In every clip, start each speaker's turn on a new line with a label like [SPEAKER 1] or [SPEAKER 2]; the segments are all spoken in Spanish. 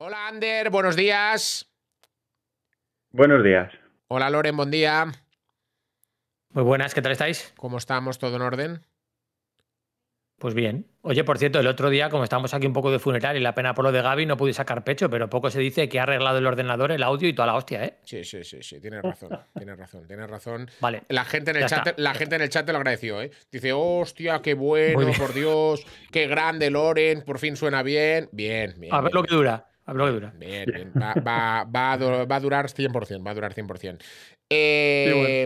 [SPEAKER 1] Hola, Ander, buenos días.
[SPEAKER 2] Buenos días.
[SPEAKER 1] Hola, Loren, buen día.
[SPEAKER 3] Muy buenas, ¿qué tal estáis? ¿Cómo estamos? ¿Todo en orden? Pues bien. Oye, por cierto, el otro día, como estábamos aquí un poco de funeral y la pena por lo de Gaby, no pude sacar pecho, pero poco se dice que ha arreglado el ordenador, el audio y toda la hostia, ¿eh? Sí, sí, sí,
[SPEAKER 1] sí, tienes razón, tienes razón, tienes razón. Vale. La gente en el chat,
[SPEAKER 3] la gente en el chat te lo agradeció, ¿eh?
[SPEAKER 1] Dice, hostia, qué bueno, por Dios, qué grande Loren, por fin suena bien. Bien, bien. A ver lo que dura a de Bien, bien. Va, a durar, 100%, va a durar 100%. Eh,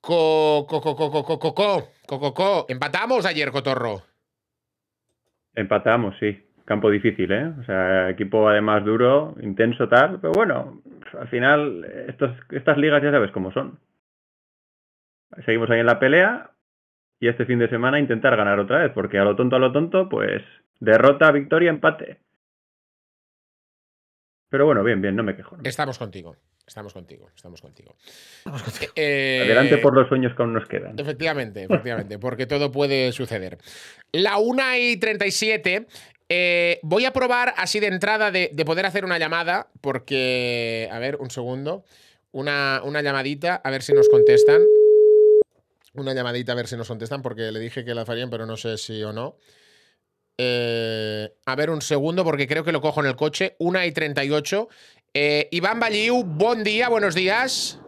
[SPEAKER 1] co, co, Empatamos ayer, Cotorro.
[SPEAKER 2] Empatamos, sí. Campo difícil, ¿eh? O sea, equipo además duro, intenso tal, pero bueno, al final estas ligas ya sabes cómo son. Seguimos ahí en la pelea y este fin de semana intentar ganar otra vez, porque a lo tonto, a lo tonto, pues derrota, victoria, empate. Pero bueno, bien, bien, no me quejo.
[SPEAKER 1] Estamos contigo. Estamos contigo, estamos contigo. Eh, eh, Adelante por los sueños
[SPEAKER 2] que aún nos quedan.
[SPEAKER 1] Efectivamente, efectivamente, porque todo puede suceder. La 1 y 37. Eh, voy a probar así de entrada de, poder hacer una llamada, porque. A ver, un segundo. Una, una llamadita, a ver si nos contestan. Una llamadita, a ver si nos contestan, porque le dije que la farían, pero no sé si o no. Eh, a ver, un segundo, porque creo que lo cojo en el coche. 1 y 38. Eh, Iván Valliu, buen día, buenos días.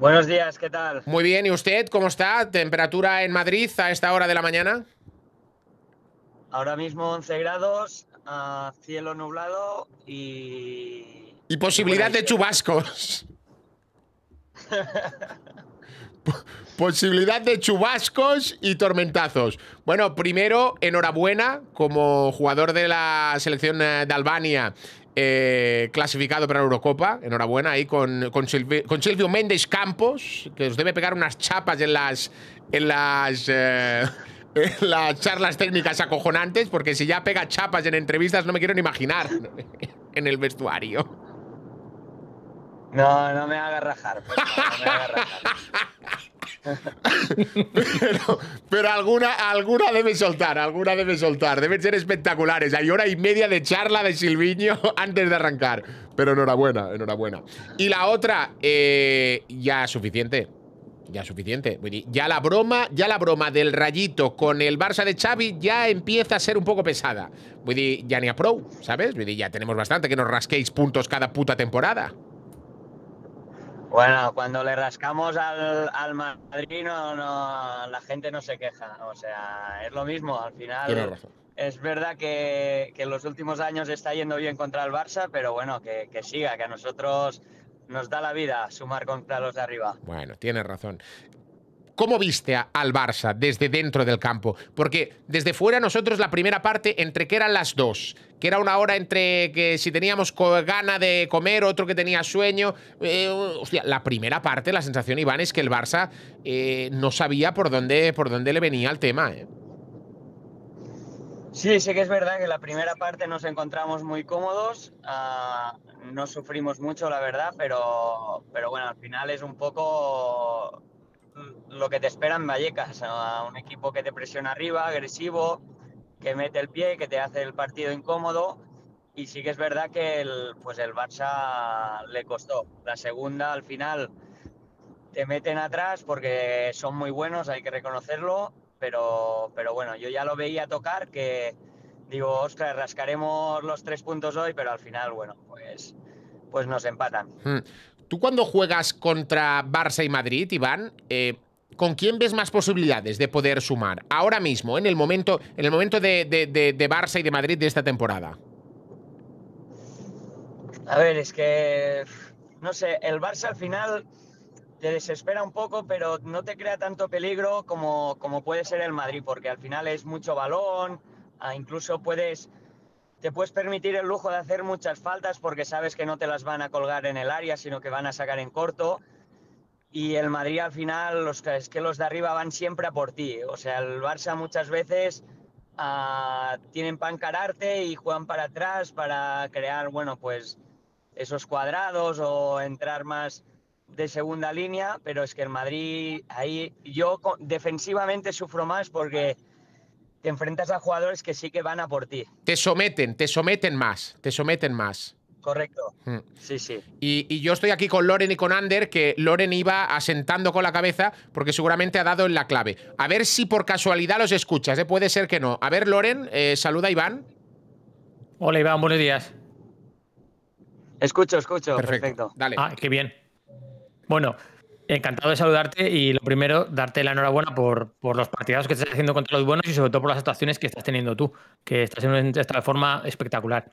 [SPEAKER 1] Buenos días, ¿qué tal? Muy bien, ¿y usted cómo está? ¿Temperatura en Madrid a esta hora de la mañana?
[SPEAKER 4] Ahora mismo 11 grados, ah, cielo nublado y... Y posibilidad de
[SPEAKER 1] chubascos. Posibilidad de chubascos y tormentazos. Bueno, primero, enhorabuena como jugador de la selección eh, de Albania. Eh, clasificado para la Eurocopa, enhorabuena ahí con, Silvio Méndez Campos, que os debe pegar unas chapas en las, en las, eh, en las charlas técnicas acojonantes, porque si ya pega chapas en entrevistas no me quiero ni imaginar en el vestuario.
[SPEAKER 4] No, no me haga rajar. Pues,
[SPEAKER 1] pero, alguna, alguna debe soltar, alguna debe soltar. Deben ser espectaculares. Hay hora y media de charla de Silviño antes de arrancar. Pero enhorabuena, enhorabuena. Y la otra, eh, ya suficiente. Ya suficiente. Ya la broma, ya la broma del rayito con el Barça de Xavi ya empieza a ser un poco pesada. ya ni a pro, ¿sabes? Ya tenemos bastante que nos rasquéis puntos cada puta temporada.
[SPEAKER 4] Bueno, cuando le rascamos al, al Madrid, no, la gente no se queja. O sea, es lo mismo. Al final, es verdad que, en los últimos años está yendo bien contra el Barça, pero bueno, que, que siga, que a nosotros nos da la vida sumar contra los de arriba.
[SPEAKER 1] Bueno, tienes razón. ¿Cómo viste al Barça desde dentro del campo? Porque desde fuera nosotros la primera parte, entre que eran las dos, que era una hora entre que si teníamos gana de comer, otro que tenía sueño. Eh, hostia, la primera parte, la sensación, Iván, es que el Barça eh, no sabía por dónde, por dónde le venía el tema. Eh.
[SPEAKER 4] Sí, sí que es verdad que la primera parte nos encontramos muy cómodos, ah, no sufrimos mucho, la verdad, pero, pero bueno, al final es un poco lo que te esperan en Vallecas, a un equipo que te presiona arriba, agresivo, que mete el pie, que te hace el partido incómodo. Y sí que es verdad que el, pues el Barça le costó. La segunda al final te meten atrás porque son muy buenos, hay que reconocerlo. Pero, pero bueno, yo ya lo veía tocar que digo, Oscar rascaremos los tres puntos hoy, pero al final, bueno, pues, pues nos empatan. Hmm. Tú cuando
[SPEAKER 1] juegas contra Barça y Madrid, Iván, eh, ¿Con quién ves más posibilidades de poder sumar ahora mismo, en el momento, en el momento de, Barça y de Madrid de esta temporada?
[SPEAKER 4] A ver, es que, no sé, el Barça al final te desespera un poco, pero no te crea tanto peligro como, como puede ser el Madrid, porque al final es mucho balón, ah, incluso puedes, te puedes permitir el lujo de hacer muchas faltas porque sabes que no te las van a colgar en el área, sino que van a sacar en corto y el Madrid al final, los, es que los de arriba van siempre a por ti. O sea, el Barça muchas veces ah, tienen para y juegan para atrás para crear, bueno, pues esos cuadrados o entrar más de segunda línea, pero es que el Madrid ahí yo defensivamente sufro más porque te enfrentas a jugadores que sí que van a por ti.
[SPEAKER 1] Te someten, te someten más, te someten más. Correcto. Hmm. Sí, sí. Y, yo estoy aquí con Loren y con Ander, que Loren iba asentando con la cabeza porque seguramente ha dado en la clave. A ver si por casualidad los escuchas, ¿eh? puede ser que no. A ver, Loren, eh, saluda a Iván.
[SPEAKER 3] Hola, Iván, buenos días.
[SPEAKER 4] Escucho, escucho. Perfecto. Dale.
[SPEAKER 3] Ah, qué bien. Bueno, encantado de saludarte y lo primero, darte la enhorabuena por, los partidos que estás haciendo contra los buenos y sobre todo por las actuaciones que estás teniendo tú, que estás haciendo de esta forma espectacular.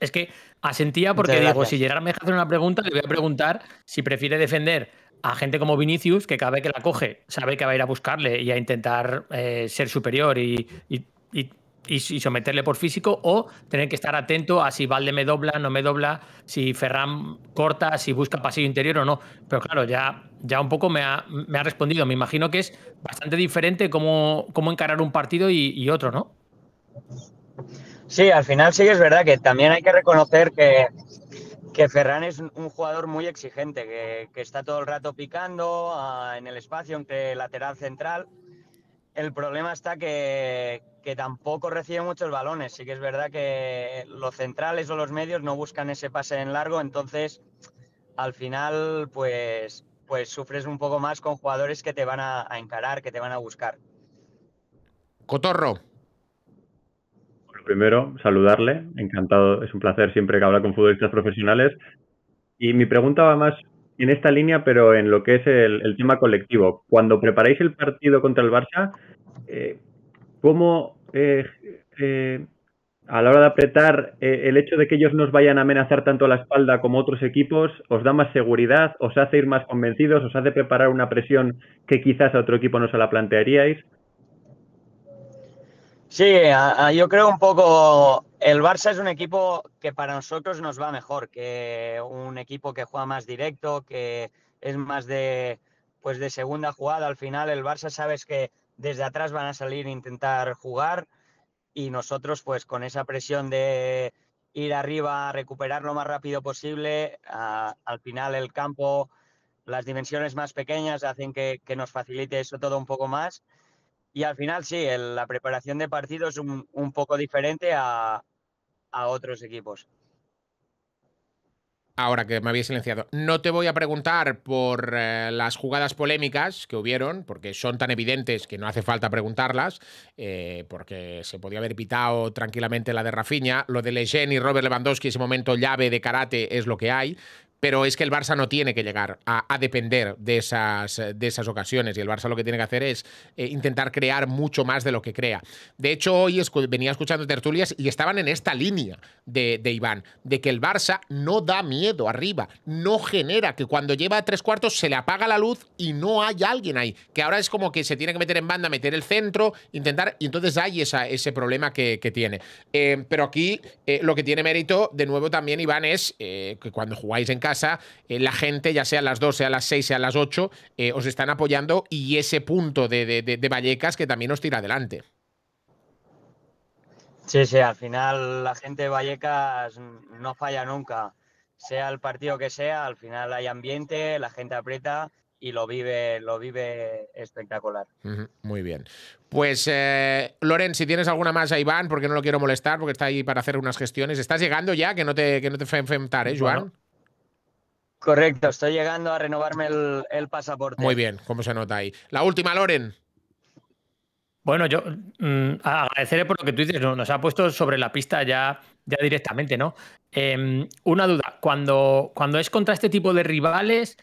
[SPEAKER 3] Es que asentía porque digo, si Gerard me hace una pregunta, le voy a preguntar si prefiere defender a gente como Vinicius, que cada vez que la coge sabe que va a ir a buscarle y a intentar eh, ser superior y, someterle por físico, o tener que estar atento a si Valde me dobla, no me dobla, si Ferran corta, si busca pasillo interior o no. Pero claro, ya, ya un poco me ha, respondido. Me imagino que es bastante diferente
[SPEAKER 4] cómo, encarar un partido y, y otro, ¿no? Sí, al final sí que es verdad que también hay que reconocer que, que Ferran es un jugador muy exigente, que, está todo el rato picando ah, en el espacio entre lateral central. El problema está que, tampoco recibe muchos balones. Sí que es verdad que los centrales o los medios no buscan ese pase en largo, entonces al final pues, pues sufres un poco más con jugadores que te van a encarar, que te van a buscar.
[SPEAKER 1] Cotorro
[SPEAKER 2] primero, saludarle. Encantado, es un placer siempre que habla con futbolistas profesionales. Y mi pregunta va más en esta línea, pero en lo que es el, tema colectivo. Cuando preparáis el partido contra el Barça, eh, ¿cómo eh, eh, a la hora de apretar el hecho de que ellos nos vayan a amenazar tanto a la espalda como otros equipos, os da más seguridad, os hace ir más convencidos, os hace preparar una presión que quizás a otro equipo no se la plantearíais?
[SPEAKER 4] Sí, yo creo un poco, el Barça es un equipo que para nosotros nos va mejor, que un equipo que juega más directo, que es más de, pues de segunda jugada. Al final el Barça sabes que desde atrás van a salir e intentar jugar y nosotros pues con esa presión de ir arriba a recuperar lo más rápido posible, al final el campo, las dimensiones más pequeñas hacen que, que nos facilite eso todo un poco más y al final sí, la preparación de partidos es un, poco diferente a, a otros equipos.
[SPEAKER 1] Ahora que me había silenciado, no te voy a preguntar por eh, las jugadas polémicas que hubieron, porque son tan evidentes que no hace falta preguntarlas, eh, porque se podía haber pitado tranquilamente la de Rafinha, lo de Lejeune y Robert Lewandowski, ese momento llave de karate es lo que hay, pero es que el Barça no tiene que llegar a, depender de esas, de esas ocasiones y el Barça lo que tiene que hacer es eh, intentar crear mucho más de lo que crea. De hecho, hoy venía escuchando tertulias y estaban en esta línea de, Iván, de que el Barça no da miedo arriba, no genera, que cuando lleva tres cuartos se le apaga la luz y no hay alguien ahí, que ahora es como que se tiene que meter en banda, meter el centro, intentar, y entonces hay ese problema que, tiene. Eh, pero aquí eh, lo que tiene mérito, de nuevo también Iván, es que cuando jugáis en casa, eh, la gente, ya sea a las 2, sea a las 6, sea a las 8, eh, os están apoyando y ese punto de, Vallecas que también os tira adelante.
[SPEAKER 4] Sí, sí, al final la gente de Vallecas no falla nunca. Sea el partido que sea, al final hay ambiente, la gente aprieta y lo vive, lo vive espectacular.
[SPEAKER 1] muy bien. Pues, eh, Loren, si tienes alguna más a Iván, porque no lo quiero molestar, porque está ahí para hacer unas gestiones. ¿Estás llegando ya? Que no te, que no enfrentar, ¿eh, Joan?
[SPEAKER 4] Correcto, estoy llegando a renovarme el, pasaporte. Muy
[SPEAKER 3] bien, como se nota ahí. La última, Loren. Bueno, yo mm, agradeceré por lo que tú dices, nos ha puesto sobre la pista ya, ya directamente, ¿no? Em, una duda, cuando, cuando es contra este tipo de rivales,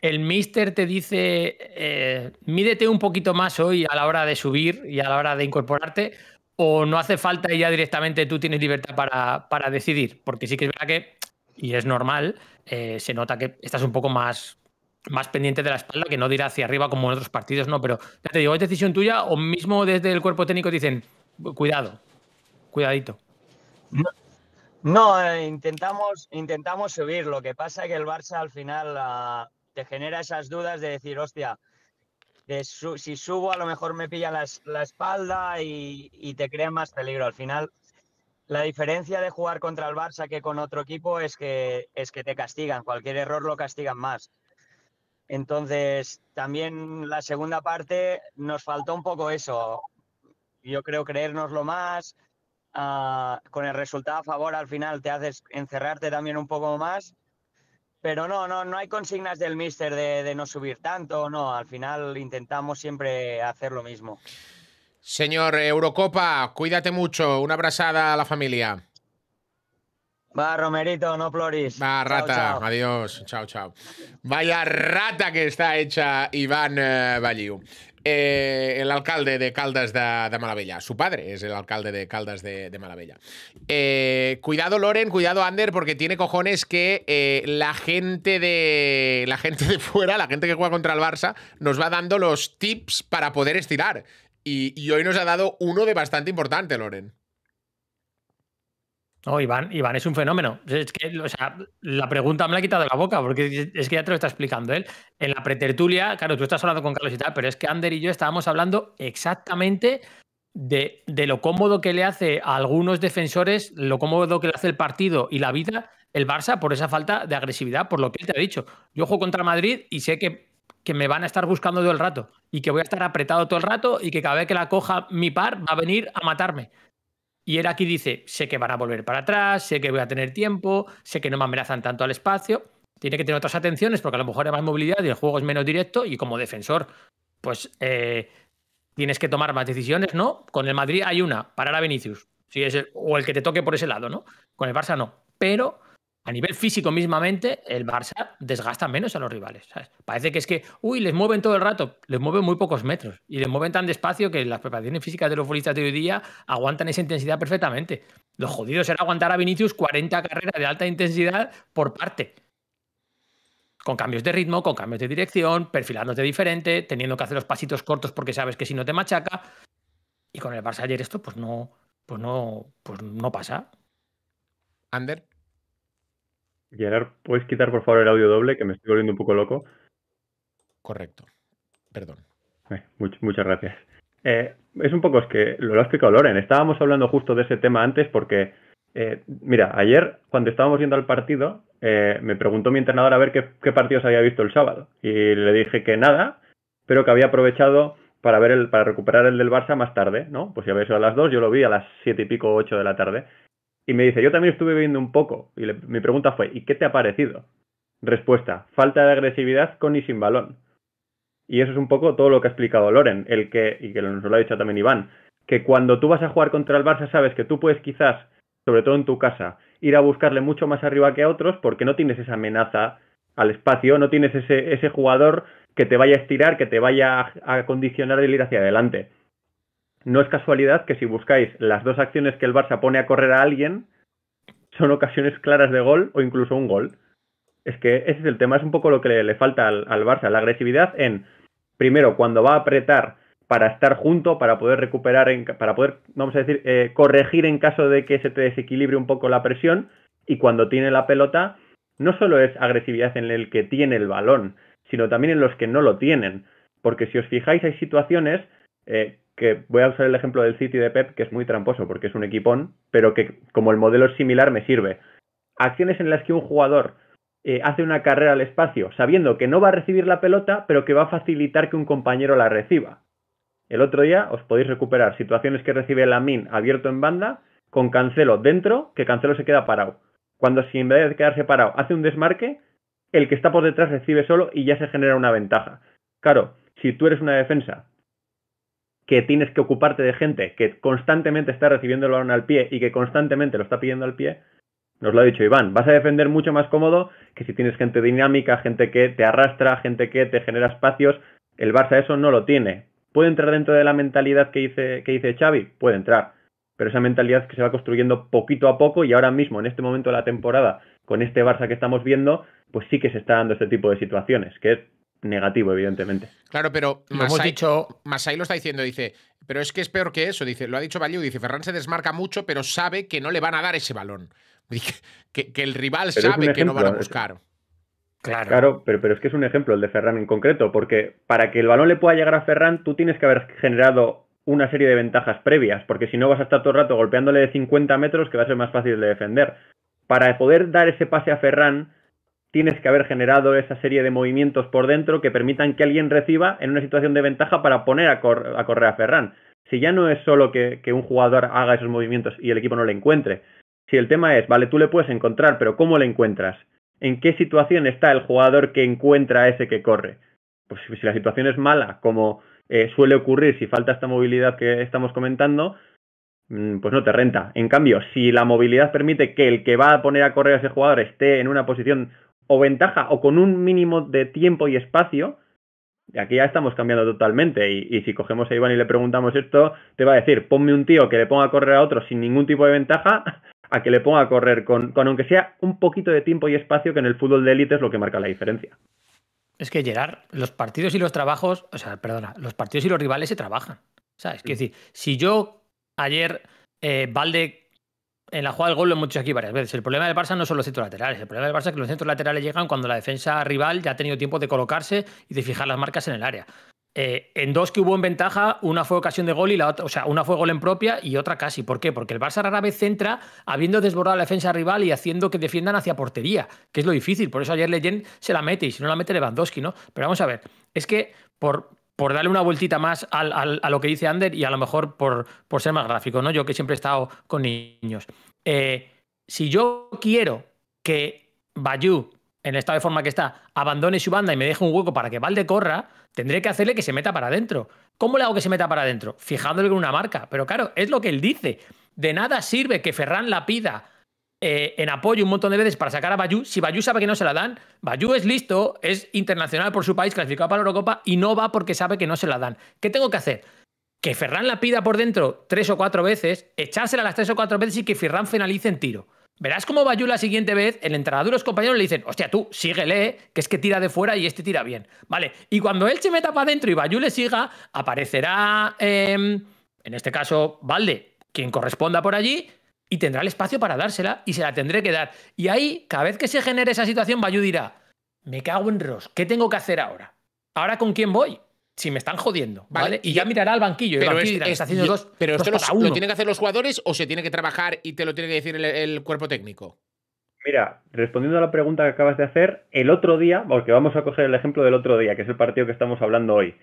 [SPEAKER 3] el mister te dice, eh, mídete un poquito más hoy a la hora de subir y a la hora de incorporarte, o no hace falta y ya directamente tú tienes libertad para, para decidir, porque sí que es verdad que, y es normal, eh, se nota que estás un poco más, más pendiente de la espalda, que no dirá hacia arriba como en otros partidos, ¿no? Pero ya te digo, es decisión tuya o mismo desde el cuerpo técnico dicen, cuidado, cuidadito.
[SPEAKER 4] No, eh, intentamos, intentamos subir. Lo que pasa es que el Barça al final ah, te genera esas dudas de decir, hostia, si subo a lo mejor me pilla la, espalda y, y, te crea más peligro. Al final la diferencia de jugar contra el Barça que con otro equipo es que, es que te castigan, cualquier error lo castigan más. Entonces, también la segunda parte nos faltó un poco eso. Yo creo creérnoslo más, ah, con el resultado a favor al final te haces encerrarte también un poco más. Pero no, no, no hay consignas del mister de no subir tanto, no, al final intentamos siempre hacer lo mismo.
[SPEAKER 1] Señor Eurocopa, cuídate mucho. Una abrazada a la familia.
[SPEAKER 4] Va, Romerito, no ploris. Va, rata. Adiós. Chao, chao.
[SPEAKER 1] Vaya rata que está hecha Iván eh, Valliu. Eh, el alcalde de Caldas de, Malabella. Su padre es el alcalde de Caldas de, Malabella. Eh, cuidado, Loren, cuidado, Ander, porque tiene cojones que la gente de. La gente de fuera, la gente que juega contra el Barça, nos va dando los tips para poder estirar. Y, hoy nos ha dado uno de bastante importante, Loren.
[SPEAKER 3] No, Iván, Iván es un fenómeno. Es que, la pregunta me la ha quitado de la boca, porque es que ya te lo está explicando él. En la pretertulia, claro, tú estás hablando con Carlos y tal, pero es que Ander y yo estábamos hablando exactamente de, de lo cómodo que le hace a algunos defensores, lo cómodo que le hace el partido y la vida el Barça por esa falta de agresividad, por lo que él te ha dicho. Yo juego contra Madrid y sé que que me van a estar buscando todo el rato y que voy a estar apretado todo el rato y que cada vez que la coja mi par va a venir a matarme. Y él aquí dice, sé que van a volver para atrás, sé que voy a tener tiempo, sé que no me amenazan tanto al espacio, tiene que tener otras atenciones porque a lo mejor hay más movilidad y el juego es menos directo y como defensor, pues eh, tienes que tomar más decisiones, ¿no? Con el Madrid hay una, para la Vinicius, si es o el que te toque por ese lado, ¿no? Con el Barça no, pero a nivel físico mismamente, el Barça desgasta menos a los rivales. Parece que es que, uy, les mueven todo el rato, les mueven muy pocos metros y les mueven tan despacio que las preparaciones físicas de los futbolistas de hoy día aguantan esa intensidad perfectamente. Lo jodido será aguantar a Vinicius 40 carreras de alta intensidad por parte. Con cambios de ritmo, con cambios de dirección, perfilándote diferente, teniendo que hacer los pasitos cortos porque sabes que si no te machaca. Y con el Barça ayer esto pues no, pues no, pues no pasa. Ander.
[SPEAKER 2] Gerard, ¿puedes quitar por favor el audio doble que me estoy volviendo un poco loco? Correcto. Perdón. Eh, muchas gracias. Eh, es un poco, es que lo, ha explicado Loren. Estábamos hablando justo de ese tema antes porque, eh, mira, ayer cuando estábamos yendo al partido, me preguntó mi entrenador a ver qué, partidos había visto el sábado. Y le dije que nada, pero que había aprovechado para ver el, para recuperar el del Barça más tarde, ¿no? Pues ya había sido a las dos, yo lo vi a las 7 y pico, 8 de la tarde. Y me dice, yo también estuve viendo un poco. Y mi pregunta fue, ¿y qué te ha parecido? Respuesta, falta de agresividad con y sin balón. Y eso es un poco todo lo que ha explicado Loren, el que, y que nos lo ha dicho también Iván, que cuando tú vas a jugar contra el Barça sabes que tú puedes quizás, sobre todo en tu casa, ir a buscarle mucho más arriba que a otros porque no tienes esa amenaza al espacio, no tienes ese, ese jugador que te vaya a estirar, que te vaya a, a condicionar el ir hacia adelante no es casualidad que si buscáis las dos acciones que el Barça pone a correr a alguien, son ocasiones claras de gol o incluso un gol. Es que ese es el tema, es un poco lo que le, falta al, Barça, la agresividad en, primero, cuando va a apretar para estar junto, para poder recuperar, para poder, vamos a decir, eh, corregir en caso de que se te desequilibre un poco la presión, y cuando tiene la pelota, no solo es agresividad en el que tiene el balón, sino también en los que no lo tienen. Porque si os fijáis, hay situaciones eh, que voy a usar el ejemplo del City de Pep, que es muy tramposo porque es un equipón, pero que como el modelo es similar me sirve. Acciones en las que un jugador eh, hace una carrera al espacio sabiendo que no va a recibir la pelota, pero que va a facilitar que un compañero la reciba. El otro día os podéis recuperar situaciones que recibe min abierto en banda con Cancelo dentro, que Cancelo se queda parado. Cuando si en vez de quedarse parado hace un desmarque, el que está por detrás recibe solo y ya se genera una ventaja. Claro, si tú eres una defensa que tienes que ocuparte de gente que constantemente está recibiendo el balón al pie y que constantemente lo está pidiendo al pie, nos lo ha dicho Iván, vas a defender mucho más cómodo que si tienes gente dinámica, gente que te arrastra, gente que te genera espacios. El Barça eso no lo tiene. ¿Puede entrar dentro de la mentalidad que dice, que dice Xavi? Puede entrar. Pero esa mentalidad que se va construyendo poquito a poco y ahora mismo, en este momento de la temporada, con este Barça que estamos viendo, pues sí que se está dando este tipo de situaciones, que es negativo, evidentemente.
[SPEAKER 1] Claro, pero Masai, dicho... lo está diciendo, dice, pero es que es peor que eso, dice, lo ha dicho Bayou, dice, Ferran se desmarca mucho, pero sabe que no le van a dar ese balón. Que, el rival sabe que no van a buscar.
[SPEAKER 2] Claro. claro pero, pero, es que es un ejemplo el de Ferran en concreto, porque para que el balón le pueda llegar a Ferran, tú tienes que haber generado una serie de ventajas previas, porque si no vas a estar todo el rato golpeándole de 50 metros, que va a ser más fácil de defender. Para poder dar ese pase a Ferran, tienes que haber generado esa serie de movimientos por dentro que permitan que alguien reciba en una situación de ventaja para poner a, correr a Ferran. Si ya no es solo que, un jugador haga esos movimientos y el equipo no le encuentre, si el tema es, vale, tú le puedes encontrar, pero ¿cómo le encuentras? ¿En qué situación está el jugador que encuentra a ese que corre? Pues si la situación es mala, como eh, suele ocurrir si falta esta movilidad que estamos comentando, mm, pues no te renta. En cambio, si la movilidad permite que el que va a poner a correr a ese jugador esté en una posición o ventaja o con un mínimo de tiempo y espacio, aquí ya estamos cambiando totalmente. Y, si cogemos a Iván y le preguntamos esto, te va a decir, ponme un tío que le ponga a correr a otro sin ningún tipo de ventaja, a que le ponga a correr con, con aunque sea un poquito de tiempo y espacio, que en el fútbol de élite es lo que marca la diferencia.
[SPEAKER 3] Es que Gerard, los partidos y los trabajos, o sea, perdona, los partidos y los rivales se trabajan. ¿Sabes? sea es decir, si yo ayer eh, Valde en la jugada del gol lo hemos dicho aquí varias veces. El problema del Barça no son los centros laterales. El problema del Barça es que los centros laterales llegan cuando la defensa rival ya ha tenido tiempo de colocarse y de fijar las marcas en el área. Eh, en dos que hubo en ventaja, una fue ocasión de gol y la otra, o sea, una fue gol en propia y otra casi. ¿Por qué? Porque el Barça rara vez centra habiendo desbordado la defensa rival y haciendo que defiendan hacia portería, que es lo difícil. Por eso ayer Leyen se la mete y si no la mete Lewandowski, ¿no? Pero vamos a ver, es que por, por darle una vueltita más al, a lo que dice Ander y a lo mejor por, ser más gráfico, ¿no? Yo que siempre he estado con niños. Eh, si yo quiero que Bayou, en el estado de forma que está, abandone su banda y me deje un hueco para que Valde corra, tendré que hacerle que se meta para adentro. ¿Cómo le hago que se meta para adentro? Fijándole con una marca. Pero claro, es lo que él dice. De nada sirve que Ferran la pida eh, en apoyo un montón de veces para sacar a Bayou. Si Bayou sabe que no se la dan, Bayou es listo, es internacional por su país, clasificado para la Eurocopa y no va porque sabe que no se la dan. ¿Qué tengo que hacer? Que Ferran la pida por dentro tres o cuatro veces, echársela las tres o cuatro veces y que Ferran finalice en tiro. Verás como Bayou la siguiente vez, el entrenador y los compañeros le dicen, hostia, tú, síguele, que es que tira de fuera y este tira bien. Vale, y cuando él se meta para adentro y Bayou le siga, aparecerá, em, en este caso, Valde, quien corresponda por allí, y tendrá el espacio para dársela y se la tendré que dar. Y ahí, cada vez que se genere esa situación, Bayou dirá, me cago en Ross, ¿qué tengo que hacer ahora? ¿Ahora con quién voy? Si me están jodiendo, ¿vale? Y, ya mirará al banquillo. Pero, está haciendo dos, pero esto lo, uno. lo, tienen
[SPEAKER 1] que hacer los jugadores o se tiene que trabajar y te lo tiene que decir el, cuerpo técnico? Mira,
[SPEAKER 2] respondiendo a la pregunta que acabas de hacer, el otro día, porque vamos a coger el ejemplo del otro día, que es el partido que estamos hablando hoy.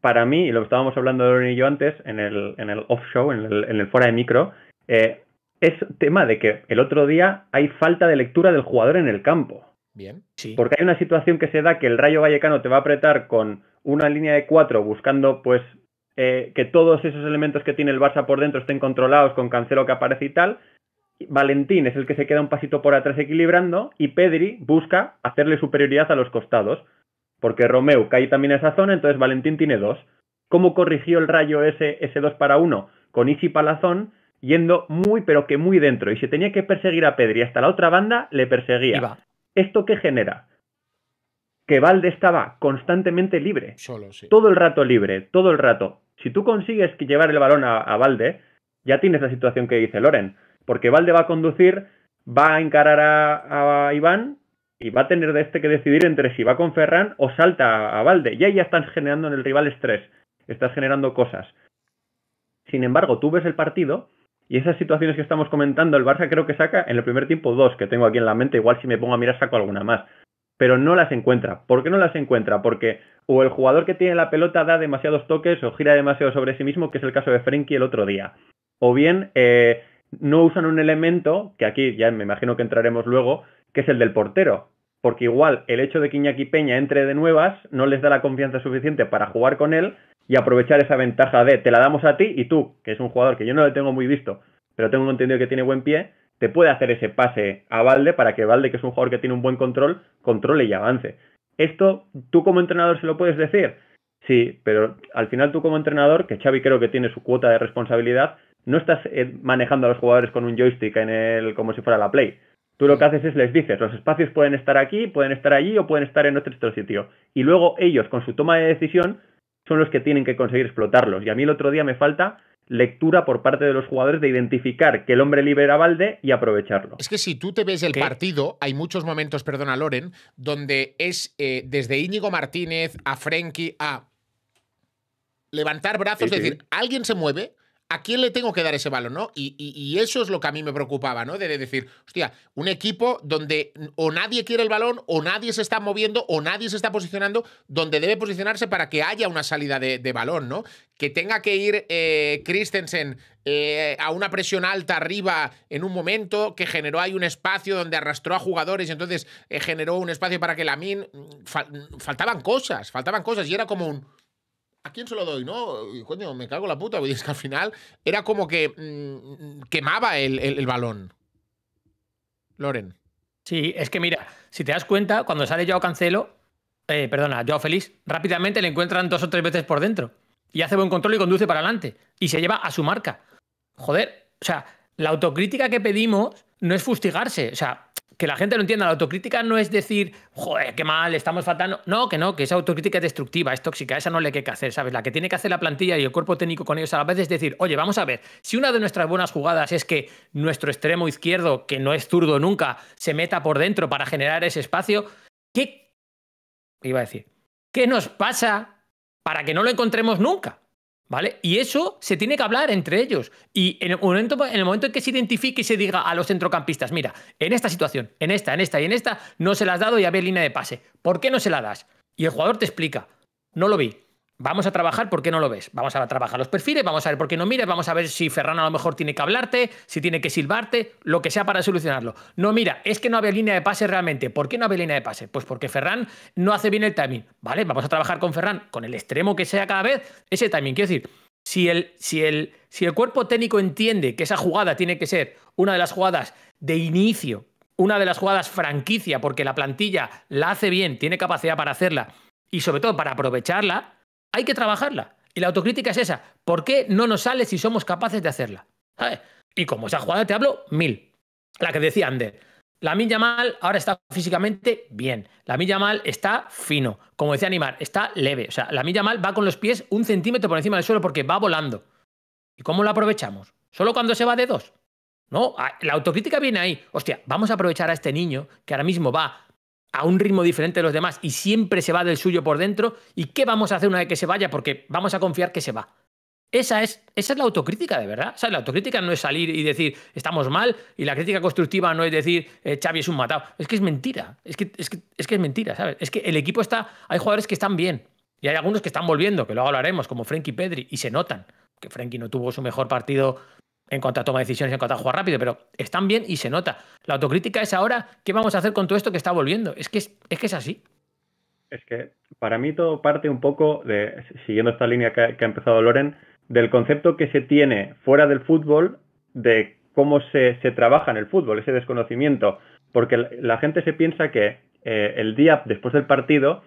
[SPEAKER 2] Para mí, y lo que estábamos hablando Loren y yo antes, en el, en el off show, en el, en el fuera de micro, eh, es tema de que el otro día hay falta de lectura del jugador en el campo. Bien, sí. Porque hay una situación que se da que el Rayo Vallecano te va a apretar con una línea de cuatro buscando pues eh, que todos esos elementos que tiene el Barça por dentro estén controlados con Cancelo que aparece y tal. Valentín es el que se queda un pasito por atrás equilibrando y Pedri busca hacerle superioridad a los costados. Porque Romeu cae también en esa zona, entonces Valentín tiene dos. ¿Cómo corrigió el rayo ese, ese 2 para uno Con Isi Palazón, yendo muy, pero que muy dentro. Y si tenía que perseguir a Pedri hasta la otra banda, le perseguía. ¿Esto qué genera? Que Valde estaba constantemente libre. Solo, Todo el rato libre, todo el rato. Si tú consigues que llevar el balón a, Valde, ya tienes la situación que dice Loren. Porque Valde va a conducir, va a encarar a, Iván y va a tener de este que decidir entre si va con Ferran o salta a, Valde. Y ahí ya estás generando en el rival estrés. Estás generando cosas. Sin embargo, tú ves el partido y esas situaciones que estamos comentando, el Barça creo que saca en el primer tiempo dos que tengo aquí en la mente, igual si me pongo a mirar saco alguna más, pero no las encuentra. ¿Por qué no las encuentra? Porque o el jugador que tiene la pelota da demasiados toques o gira demasiado sobre sí mismo, que es el caso de Frenkie el otro día. O bien eh, no usan un elemento, que aquí ya me imagino que entraremos luego, que es el del portero. Porque igual el hecho de que Iñaki Peña entre de nuevas no les da la confianza suficiente para jugar con él y aprovechar esa ventaja de te la damos a ti y tú, que es un jugador que yo no le tengo muy visto, pero tengo entendido que tiene buen pie, te puede hacer ese pase a Valde para que Valde, que es un jugador que tiene un buen control, controle y avance. Esto tú como entrenador se lo puedes decir. Sí, pero al final tú como entrenador, que Xavi creo que tiene su cuota de responsabilidad, no estás eh, manejando a los jugadores con un joystick en el como si fuera la Play. Tú lo que haces es les dices, los espacios pueden estar aquí, pueden estar allí o pueden estar en otro sitio. Y luego ellos, con su toma de decisión, son los que tienen que conseguir explotarlos. Y a mí el otro día me falta lectura por parte de los jugadores de identificar que el hombre libera balde y aprovecharlo.
[SPEAKER 1] Es que si tú te ves el partido, hay muchos momentos, perdona Loren, donde es eh, desde Íñigo Martínez a Frenkie a levantar brazos, es decir, alguien se mueve, ¿a quién le tengo que dar ese balón? ¿no? Y, eso es lo que a mí me preocupaba, ¿no? De decir, hostia, un equipo donde o nadie quiere el balón, o nadie se está moviendo, o nadie se está posicionando, donde debe posicionarse para que haya una salida de, balón, ¿no? Que tenga que ir eh, Christensen eh, a una presión alta arriba en un momento, que generó ahí un espacio donde arrastró a jugadores, y entonces eh, generó un espacio para que Lamin. MIN mm, mm, faltaban cosas, faltaban cosas, y era como un ¿a quién se lo doy? No, coño, me cago en la puta. Porque es que al final era como que mm, quemaba el, balón.
[SPEAKER 3] Loren. Sí, es que mira, si te das cuenta, cuando sale Joao Cancelo, eh, perdona, Joao Feliz, rápidamente le encuentran dos o tres veces por dentro. Y hace buen control y conduce para adelante. Y se lleva a su marca. Joder, o sea, la autocrítica que pedimos no es fustigarse. O sea, que la gente lo entienda, la autocrítica no es decir, joder, qué mal, estamos faltando. No, que no, que esa autocrítica es destructiva, es tóxica, esa no le hay que hacer, ¿sabes? La que tiene que hacer la plantilla y el cuerpo técnico con ellos a la vez es decir, oye, vamos a ver, si una de nuestras buenas jugadas es que nuestro extremo izquierdo, que no es zurdo nunca, se meta por dentro para generar ese espacio, ¿qué iba a decir? ¿Qué nos pasa para que no lo encontremos nunca? ¿Vale? Y eso se tiene que hablar entre ellos. Y en el, momento, en el momento en que se identifique y se diga a los centrocampistas, mira, en esta situación, en esta, en esta y en esta, no se la has dado y había línea de pase. ¿Por qué no se la das? Y el jugador te explica, no lo vi, Vamos a trabajar porque no lo ves. Vamos a trabajar los perfiles, vamos a ver por qué no miras, vamos a ver si Ferran a lo mejor tiene que hablarte, si tiene que silbarte, lo que sea para solucionarlo. No, mira, es que no había línea de pase realmente. ¿Por qué no había línea de pase? Pues porque Ferran no hace bien el timing. Vale, vamos a trabajar con Ferran, con el extremo que sea cada vez, ese timing. Quiero decir, si el, si el, si el cuerpo técnico entiende que esa jugada tiene que ser una de las jugadas de inicio, una de las jugadas franquicia, porque la plantilla la hace bien, tiene capacidad para hacerla y sobre todo para aprovecharla, hay que trabajarla. Y la autocrítica es esa. ¿Por qué no nos sale si somos capaces de hacerla? Y como esa jugada te hablo, mil. La que decía Ander. La Milla Mal ahora está físicamente bien. La Milla Mal está fino. Como decía Animar, está leve. O sea, la Milla Mal va con los pies un centímetro por encima del suelo porque va volando. ¿Y cómo la aprovechamos? Solo cuando se va de dos. No, la autocrítica viene ahí. Hostia, vamos a aprovechar a este niño que ahora mismo va a un ritmo diferente de los demás y siempre se va del suyo por dentro, ¿y qué vamos a hacer una vez que se vaya? Porque vamos a confiar que se va. Esa es, esa es la autocrítica, de verdad. la autocrítica no es salir y decir estamos mal, y la crítica constructiva no es decir eh, Xavi es un matado. Es que es mentira. Es que, es que, es, mentira, ¿sabes? Es que el equipo está. Hay jugadores que están bien. Y hay algunos que están volviendo, que luego hablaremos, como Frenkie Pedri, y se notan. Que Frenkie no tuvo su mejor partido en cuanto a toma de decisiones, en cuanto a jugar rápido, pero están bien y se nota. La autocrítica es ahora, ¿qué vamos a hacer con todo esto que está volviendo? Es que es, que es así.
[SPEAKER 2] Es que para mí todo parte un poco de, siguiendo esta línea que ha, empezado Loren, del concepto que se tiene fuera del fútbol de cómo se, trabaja en el fútbol, ese desconocimiento. Porque la, gente se piensa que eh, el día después del partido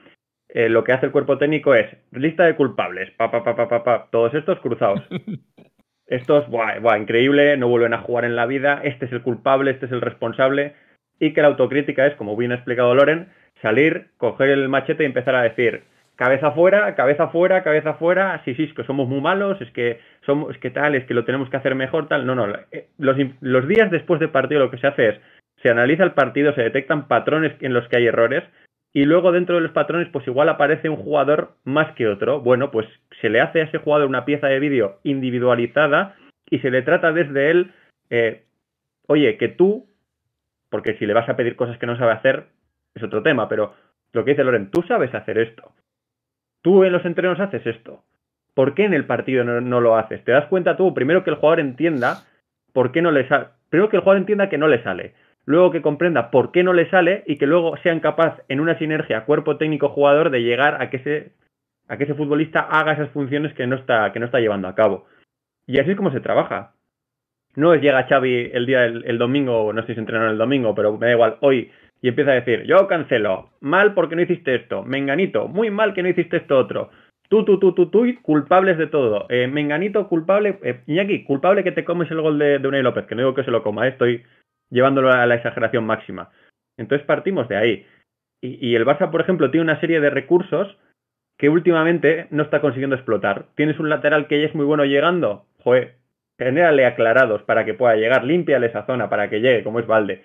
[SPEAKER 2] eh, lo que hace el cuerpo técnico es lista de culpables, pa, pa, pa, pa, pa, pa todos estos cruzados. estos, buah, increíble, no vuelven a jugar en la vida, este es el culpable, este es el responsable, y que la autocrítica es, como bien ha explicado Loren, salir, coger el machete y empezar a decir, cabeza fuera, cabeza fuera, cabeza fuera, sí, sí, es que somos muy malos, es que somos, es que tal, es que lo tenemos que hacer mejor, tal. No, no, eh, los, los días después del partido lo que se hace es, se analiza el partido, se detectan patrones en los que hay errores y luego dentro de los patrones pues igual aparece un jugador más que otro. Bueno, pues se le hace a ese jugador una pieza de vídeo individualizada y se le trata desde él, eh, oye, que tú, porque si le vas a pedir cosas que no sabe hacer, es otro tema, pero lo que dice Loren, tú sabes hacer esto. Tú en los entrenos haces esto. ¿Por qué en el partido no, lo haces? Te das cuenta tú, primero que el jugador entienda por qué no le sale. Primero que el jugador entienda que no le sale luego que comprenda por qué no le sale y que luego sean capaz en una sinergia cuerpo técnico jugador de llegar a que ese a que ese futbolista haga esas funciones que no está que no está llevando a cabo. Y así es como se trabaja. No es llega Xavi el día del el domingo, no sé si entrenaron el domingo, pero me da igual, hoy y empieza a decir, "Yo cancelo, mal porque no hiciste esto, menganito, muy mal que no hiciste esto otro." Tú, tú, tú, tú, tú, culpables de todo. Eh, menganito, culpable. Eh, Iñaki, culpable que te comes el gol de, de Unai López, que no digo que se lo coma, eh, estoy llevándolo a la exageración máxima. Entonces partimos de ahí. Y, el Barça, por ejemplo, tiene una serie de recursos que últimamente no está consiguiendo explotar. Tienes un lateral que ya es muy bueno llegando, joder, genérale aclarados para que pueda llegar, límpiale esa zona para que llegue, como es balde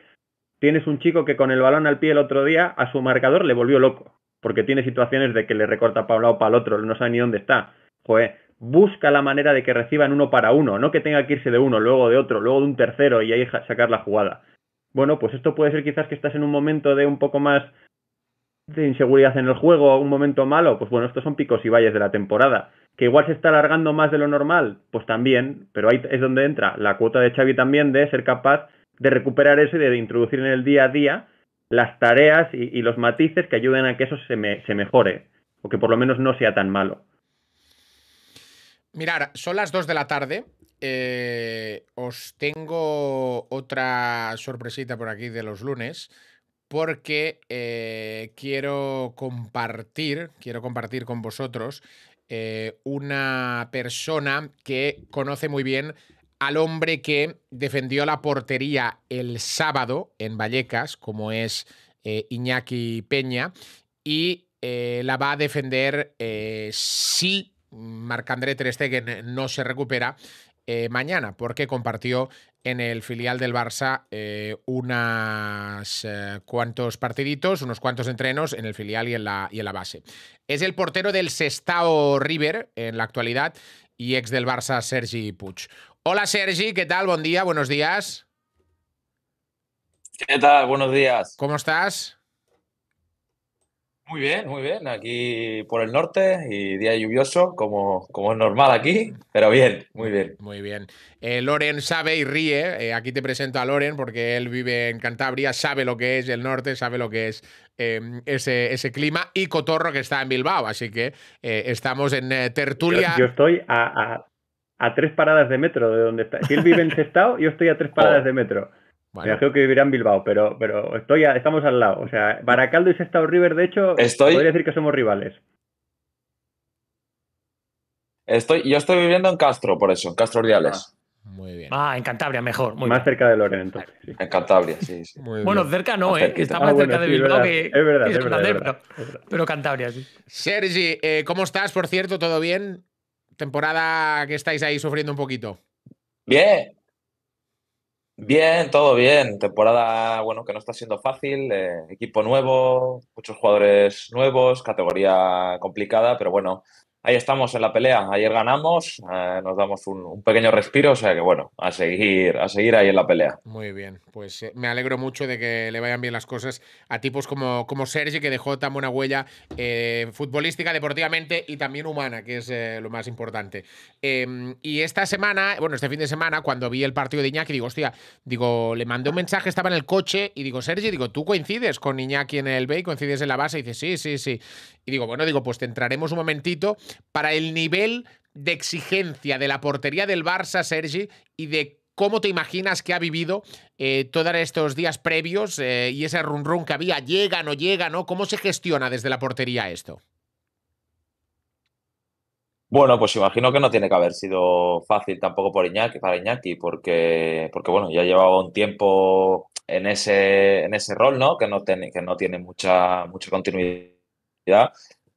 [SPEAKER 2] Tienes un chico que con el balón al pie el otro día a su marcador le volvió loco, porque tiene situaciones de que le recorta para un lado para el otro, no sabe ni dónde está. Joder, busca la manera de que reciban uno para uno, no que tenga que irse de uno, luego de otro, luego de un tercero y ahí sacar la jugada. Bueno, pues esto puede ser quizás que estás en un momento de un poco más de inseguridad en el juego, un momento malo, pues bueno, estos son picos y valles de la temporada. Que igual se está alargando más de lo normal, pues también, pero ahí es donde entra la cuota de Xavi también de ser capaz de recuperar eso y de introducir en el día a día las tareas y, los matices que ayuden a que eso se mejore, o que por lo menos no sea tan malo.
[SPEAKER 1] Mirar, son las 2 de la tarde. Eh, os tengo otra sorpresita por aquí de los lunes. Porque eh, quiero compartir, quiero compartir con vosotros eh, una persona que conoce muy bien al hombre que defendió la portería el sábado en Vallecas, como es Iñaki Peña, y la va a defender sí Marc-André Ter Stegen no se recupera eh, mañana porque compartió en el filial del Barça eh, unos eh, cuantos partiditos, unos cuantos entrenos en el filial y en, la, base. Es el portero del Sestao River en la actualidad y ex del Barça Sergi Puig. Hola Sergi, ¿qué tal? Buen día, buenos días. ¿Qué tal? Buenos días. ¿Cómo estás?
[SPEAKER 5] Muy bien, muy bien. Aquí por el norte y día lluvioso, como, como es normal aquí, pero bien,
[SPEAKER 1] muy bien. Muy bien. Eh, Loren sabe y ríe. Eh, aquí te presento a Loren porque él vive en Cantabria, sabe lo que es el norte, sabe lo que es em, ese, ese, clima y Cotorro que está en Bilbao. Así que eh, estamos en tertulia. Yo, estoy a, a, tres paradas de metro de donde está. él vive
[SPEAKER 2] en y yo estoy a tres oh. paradas de metro
[SPEAKER 1] creo que vivirá en
[SPEAKER 2] Bilbao, pero, pero estoy estamos al lado. O sea, Baracaldo y Sestao River, de hecho, podría decir que somos
[SPEAKER 5] rivales. Estoy, yo estoy viviendo en Castro, por eso, en Castro Ordiales. Ah,
[SPEAKER 3] muy bien. Ah, en Cantabria, mejor. más
[SPEAKER 5] cerca de Loren, En Cantabria, sí. ¿eh?
[SPEAKER 1] Ah, bueno, cerca no, ¿eh? Está más cerca de Bilbao que. Es verdad,
[SPEAKER 3] Pero Cantabria, sí.
[SPEAKER 1] Sergi, eh, ¿cómo estás, por cierto? ¿Todo bien? Temporada que estáis ahí sufriendo un poquito.
[SPEAKER 5] Bien, Bien, todo bien. Temporada, bueno, que no está siendo fácil. Eh, equipo nuevo, muchos jugadores nuevos, categoría complicada, pero bueno, ahí estamos en la pelea. Ayer ganamos, eh, nos damos un, pequeño respiro, o sea que bueno, a seguir, a seguir ahí en la pelea. Muy bien, pues eh, me alegro
[SPEAKER 1] mucho de que le vayan bien las cosas a tipos como, como Sergi, que dejó tan buena huella eh, futbolística, deportivamente y también humana, que es lo más importante. Em, y esta semana, bueno, este fin de semana, cuando vi el partido de Iñaki, digo, hostia, digo, le mandé un mensaje, estaba en el coche y digo, Sergi, digo, tú coincides con Iñaki en el B y coincides en la base, y dice, sí, sí, sí. Y digo, bueno, digo, pues te entraremos un momentito para el nivel de exigencia de la portería del Barça, Sergi, y de cómo te imaginas que ha vivido eh, todos estos días previos eh, y ese run run que había, llega, no llega, ¿no? ¿Cómo se gestiona desde la portería esto?
[SPEAKER 5] Bueno, pues imagino que no tiene que haber sido fácil tampoco por Iñaki, para Iñaki, porque, porque bueno, ya llevaba un tiempo en ese, en ese rol, ¿no? Que no, que no tiene mucha, mucha continuidad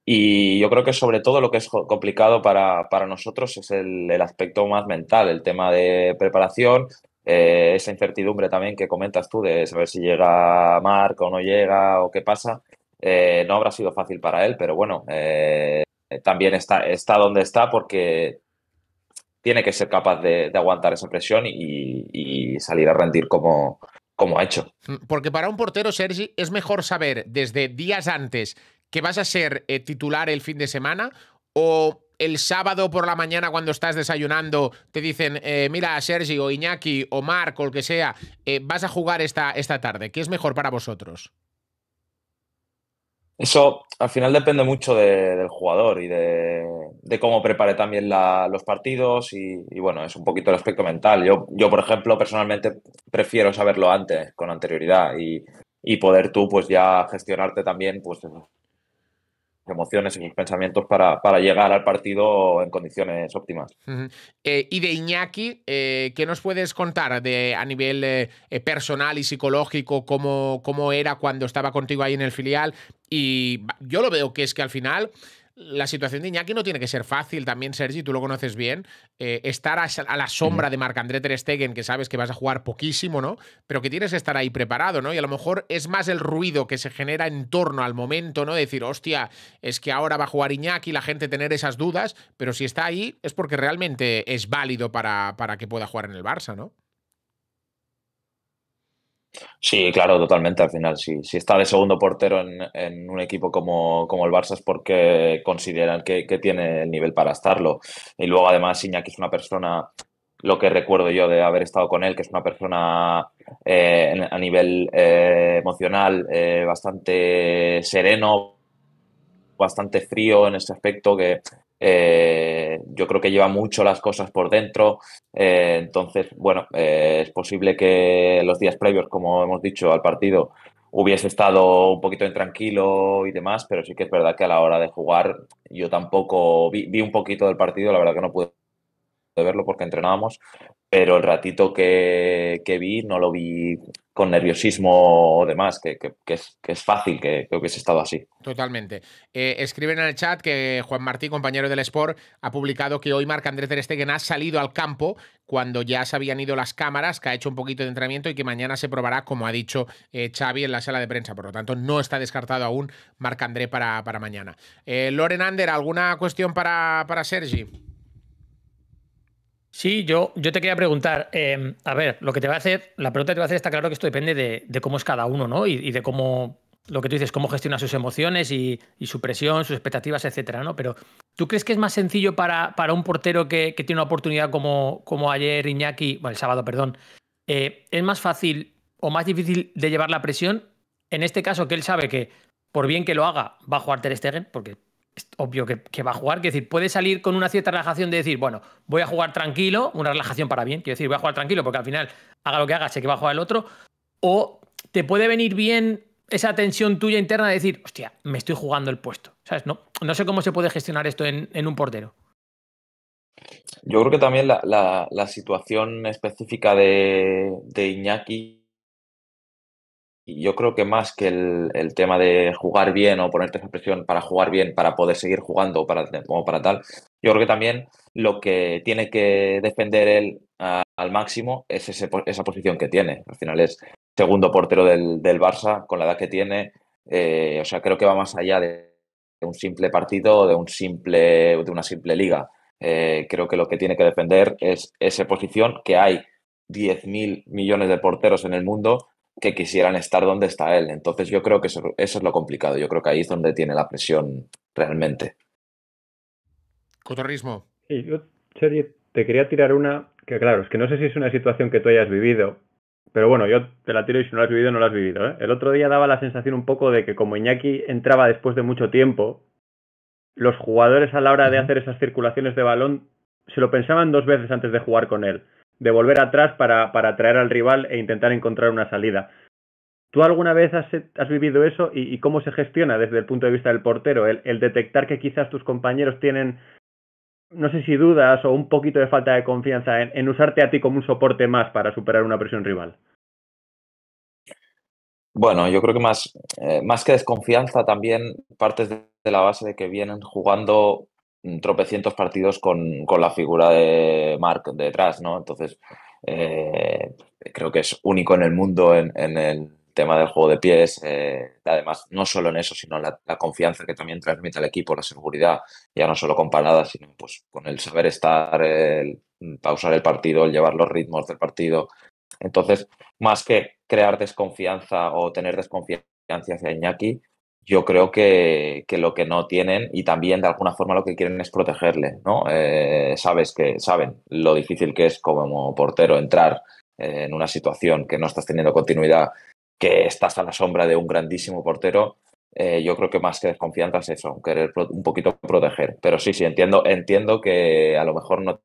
[SPEAKER 5] y yo creo que sobre todo lo que es complicado para, para nosotros es el, aspecto más mental, el tema de preparación, eh, esa incertidumbre también que comentas tú de saber si llega Marco o no llega o qué pasa. Eh, no habrá sido fácil para él, pero bueno, eh, también está, está donde está porque tiene que ser capaz de, aguantar esa presión y, salir a rendir como, como ha hecho.
[SPEAKER 1] Mm, porque para un portero, Sergi, es mejor saber desde días antes que vas a ser eh, titular el fin de semana o el sábado por la mañana cuando estás desayunando te dicen, eh, mira, Sergi o Iñaki o Marc o el que sea, eh, vas a jugar esta, esta tarde? ¿Qué es mejor para vosotros?
[SPEAKER 5] Eso al final depende mucho del jugador y de, cómo prepare también los partidos y, bueno, es un poquito el aspecto mental. Yo, yo, por ejemplo, personalmente prefiero saberlo antes, con anterioridad y, poder tú pues ya gestionarte también pues emociones y sus pensamientos para, para, llegar al partido en condiciones óptimas. Eh, y
[SPEAKER 1] de Iñaki, eh, ¿qué nos puedes contar de, a nivel eh, personal y psicológico cómo, cómo era cuando estaba contigo ahí en el filial? Y yo lo veo que es que al final la situación de Iñaki no tiene que ser fácil también, Sergi, tú lo conoces bien. Eh, estar a, la sombra de Marc-André Ter Stegen, que sabes que vas a jugar poquísimo, ¿no? Pero que tienes que estar ahí preparado, ¿no? Y a lo mejor es más el ruido que se genera en torno al momento, ¿no? Decir, hostia, es que ahora va a jugar Iñaki, la gente tener esas dudas, pero si está ahí es porque realmente es válido para, para que pueda jugar en el Barça, ¿no?
[SPEAKER 5] Sí, claro, totalmente. Al final, sí, si está de segundo portero en, un equipo como, el Barça es porque consideran que, tiene el nivel para estarlo. Y luego, además, Iñaki es una persona, lo que recuerdo yo de haber estado con él, que es una persona eh, a nivel eh, emocional eh, bastante sereno, bastante frío en ese aspecto, que eh, yo creo que lleva mucho las cosas por dentro. Eh, entonces, bueno, eh, es posible que los días previos, como hemos dicho, al partido hubiese estado un poquito intranquilo y demás, pero sí que es verdad que a la hora de jugar yo tampoco vi, vi un poquito del partido, la verdad que no pude de verlo porque entrenábamos, pero el ratito que, vi no lo vi con nerviosismo o demás, que, que, es, que es, fácil que, hubiese estado así.
[SPEAKER 1] Totalmente. Eh, escriben en el chat que Juan Martí, compañero del Sport, ha publicado que hoy Marc Andrés Ter Stegen ha salido al campo cuando ya se habían ido las cámaras, que ha hecho un poquito de entrenamiento y que mañana se probará, como ha dicho eh, Xavi en la sala de prensa. Por lo tanto, no está descartado aún Marc André para, para mañana. Eh, Loren Ander, ¿alguna cuestión para, para Sergi?
[SPEAKER 3] Sí, yo, yo te quería preguntar, em, a ver, lo que te va a hacer, la pregunta que te va a hacer está claro que esto depende de, cómo es cada uno, ¿no? Y, de cómo, lo que tú dices, cómo gestiona sus emociones y, su presión, sus expectativas, etcétera, ¿no? Pero, ¿tú crees que es más sencillo para, para un portero que, tiene una oportunidad como, como ayer Iñaki, bueno, el sábado, perdón, eh, es más fácil o más difícil de llevar la presión en este caso que él sabe que por bien que lo haga, va a jugar Ter Stegen, porque es obvio que, va a jugar. Quiero decir, puede salir con una cierta relajación de decir, bueno, voy a jugar tranquilo, una relajación para bien, quiero decir, voy a jugar tranquilo porque al final, haga lo que haga, sé que va a jugar el otro. O te puede venir bien esa tensión tuya interna de decir, hostia, me estoy jugando el puesto. ¿Sabes? No, no sé cómo se puede gestionar esto en, un portero.
[SPEAKER 5] Yo creo que también la, situación específica de, de Iñaki yo creo que más que el, tema de jugar bien o ponerte esa presión para jugar bien, para poder seguir jugando o para, para tal, yo creo que también lo que tiene que defender él al máximo es ese, esa posición que tiene. Al final es segundo portero del, Barça con la edad que tiene. Eh, o sea, creo que va más allá de, un simple partido o de, un simple, de una simple liga. Eh, creo que lo que tiene que defender es esa posición que hay 10.000 millones de porteros en el mundo que quisieran estar donde está él. Entonces yo creo que eso, es lo complicado. Yo creo que ahí es donde tiene la presión realmente.
[SPEAKER 1] Cotorrismo. Sí, yo,
[SPEAKER 2] Sergi, te quería tirar una, que claro, es que no sé si es una situación que tú hayas vivido, pero bueno, yo te la tiro y si no la has vivido, no la has vivido. ¿eh? El otro día daba la sensación un poco de que como Iñaki entraba después de mucho tiempo, los jugadores a la hora de hacer esas circulaciones de balón se lo pensaban dos veces antes de jugar con él de volver atrás para, atraer al rival e intentar encontrar una salida. ¿Tú alguna vez has, vivido eso y, cómo se gestiona desde el punto de vista del portero? El, detectar que quizás tus compañeros tienen, no sé si dudas o un poquito de falta de confianza en, usarte a ti como un soporte más para superar una presión rival.
[SPEAKER 5] Bueno, yo creo que más, eh, más que desconfianza también partes de la base de que vienen jugando Mm, tropecientos partidos con, la figura de Mark detrás, ¿no? Entonces, eh, creo que es único en el mundo en, el tema del juego de pies, eh, además no solo en eso, sino la, confianza que también transmite al equipo, la seguridad, ya no solo con paradas, sino pues con el saber estar, el mm, pausar el partido, el llevar los ritmos del partido. Entonces, más que crear desconfianza o tener desconfianza hacia Iñaki, yo creo que, lo que no tienen y también de alguna forma lo que quieren es protegerle, ¿no? Eh, sabes que saben lo difícil que es como portero entrar eh, en una situación que no estás teniendo continuidad, que estás a la sombra de un grandísimo portero. Eh, yo creo que más que desconfianza es eso, querer un poquito proteger. Pero sí, sí, entiendo, entiendo que a lo mejor no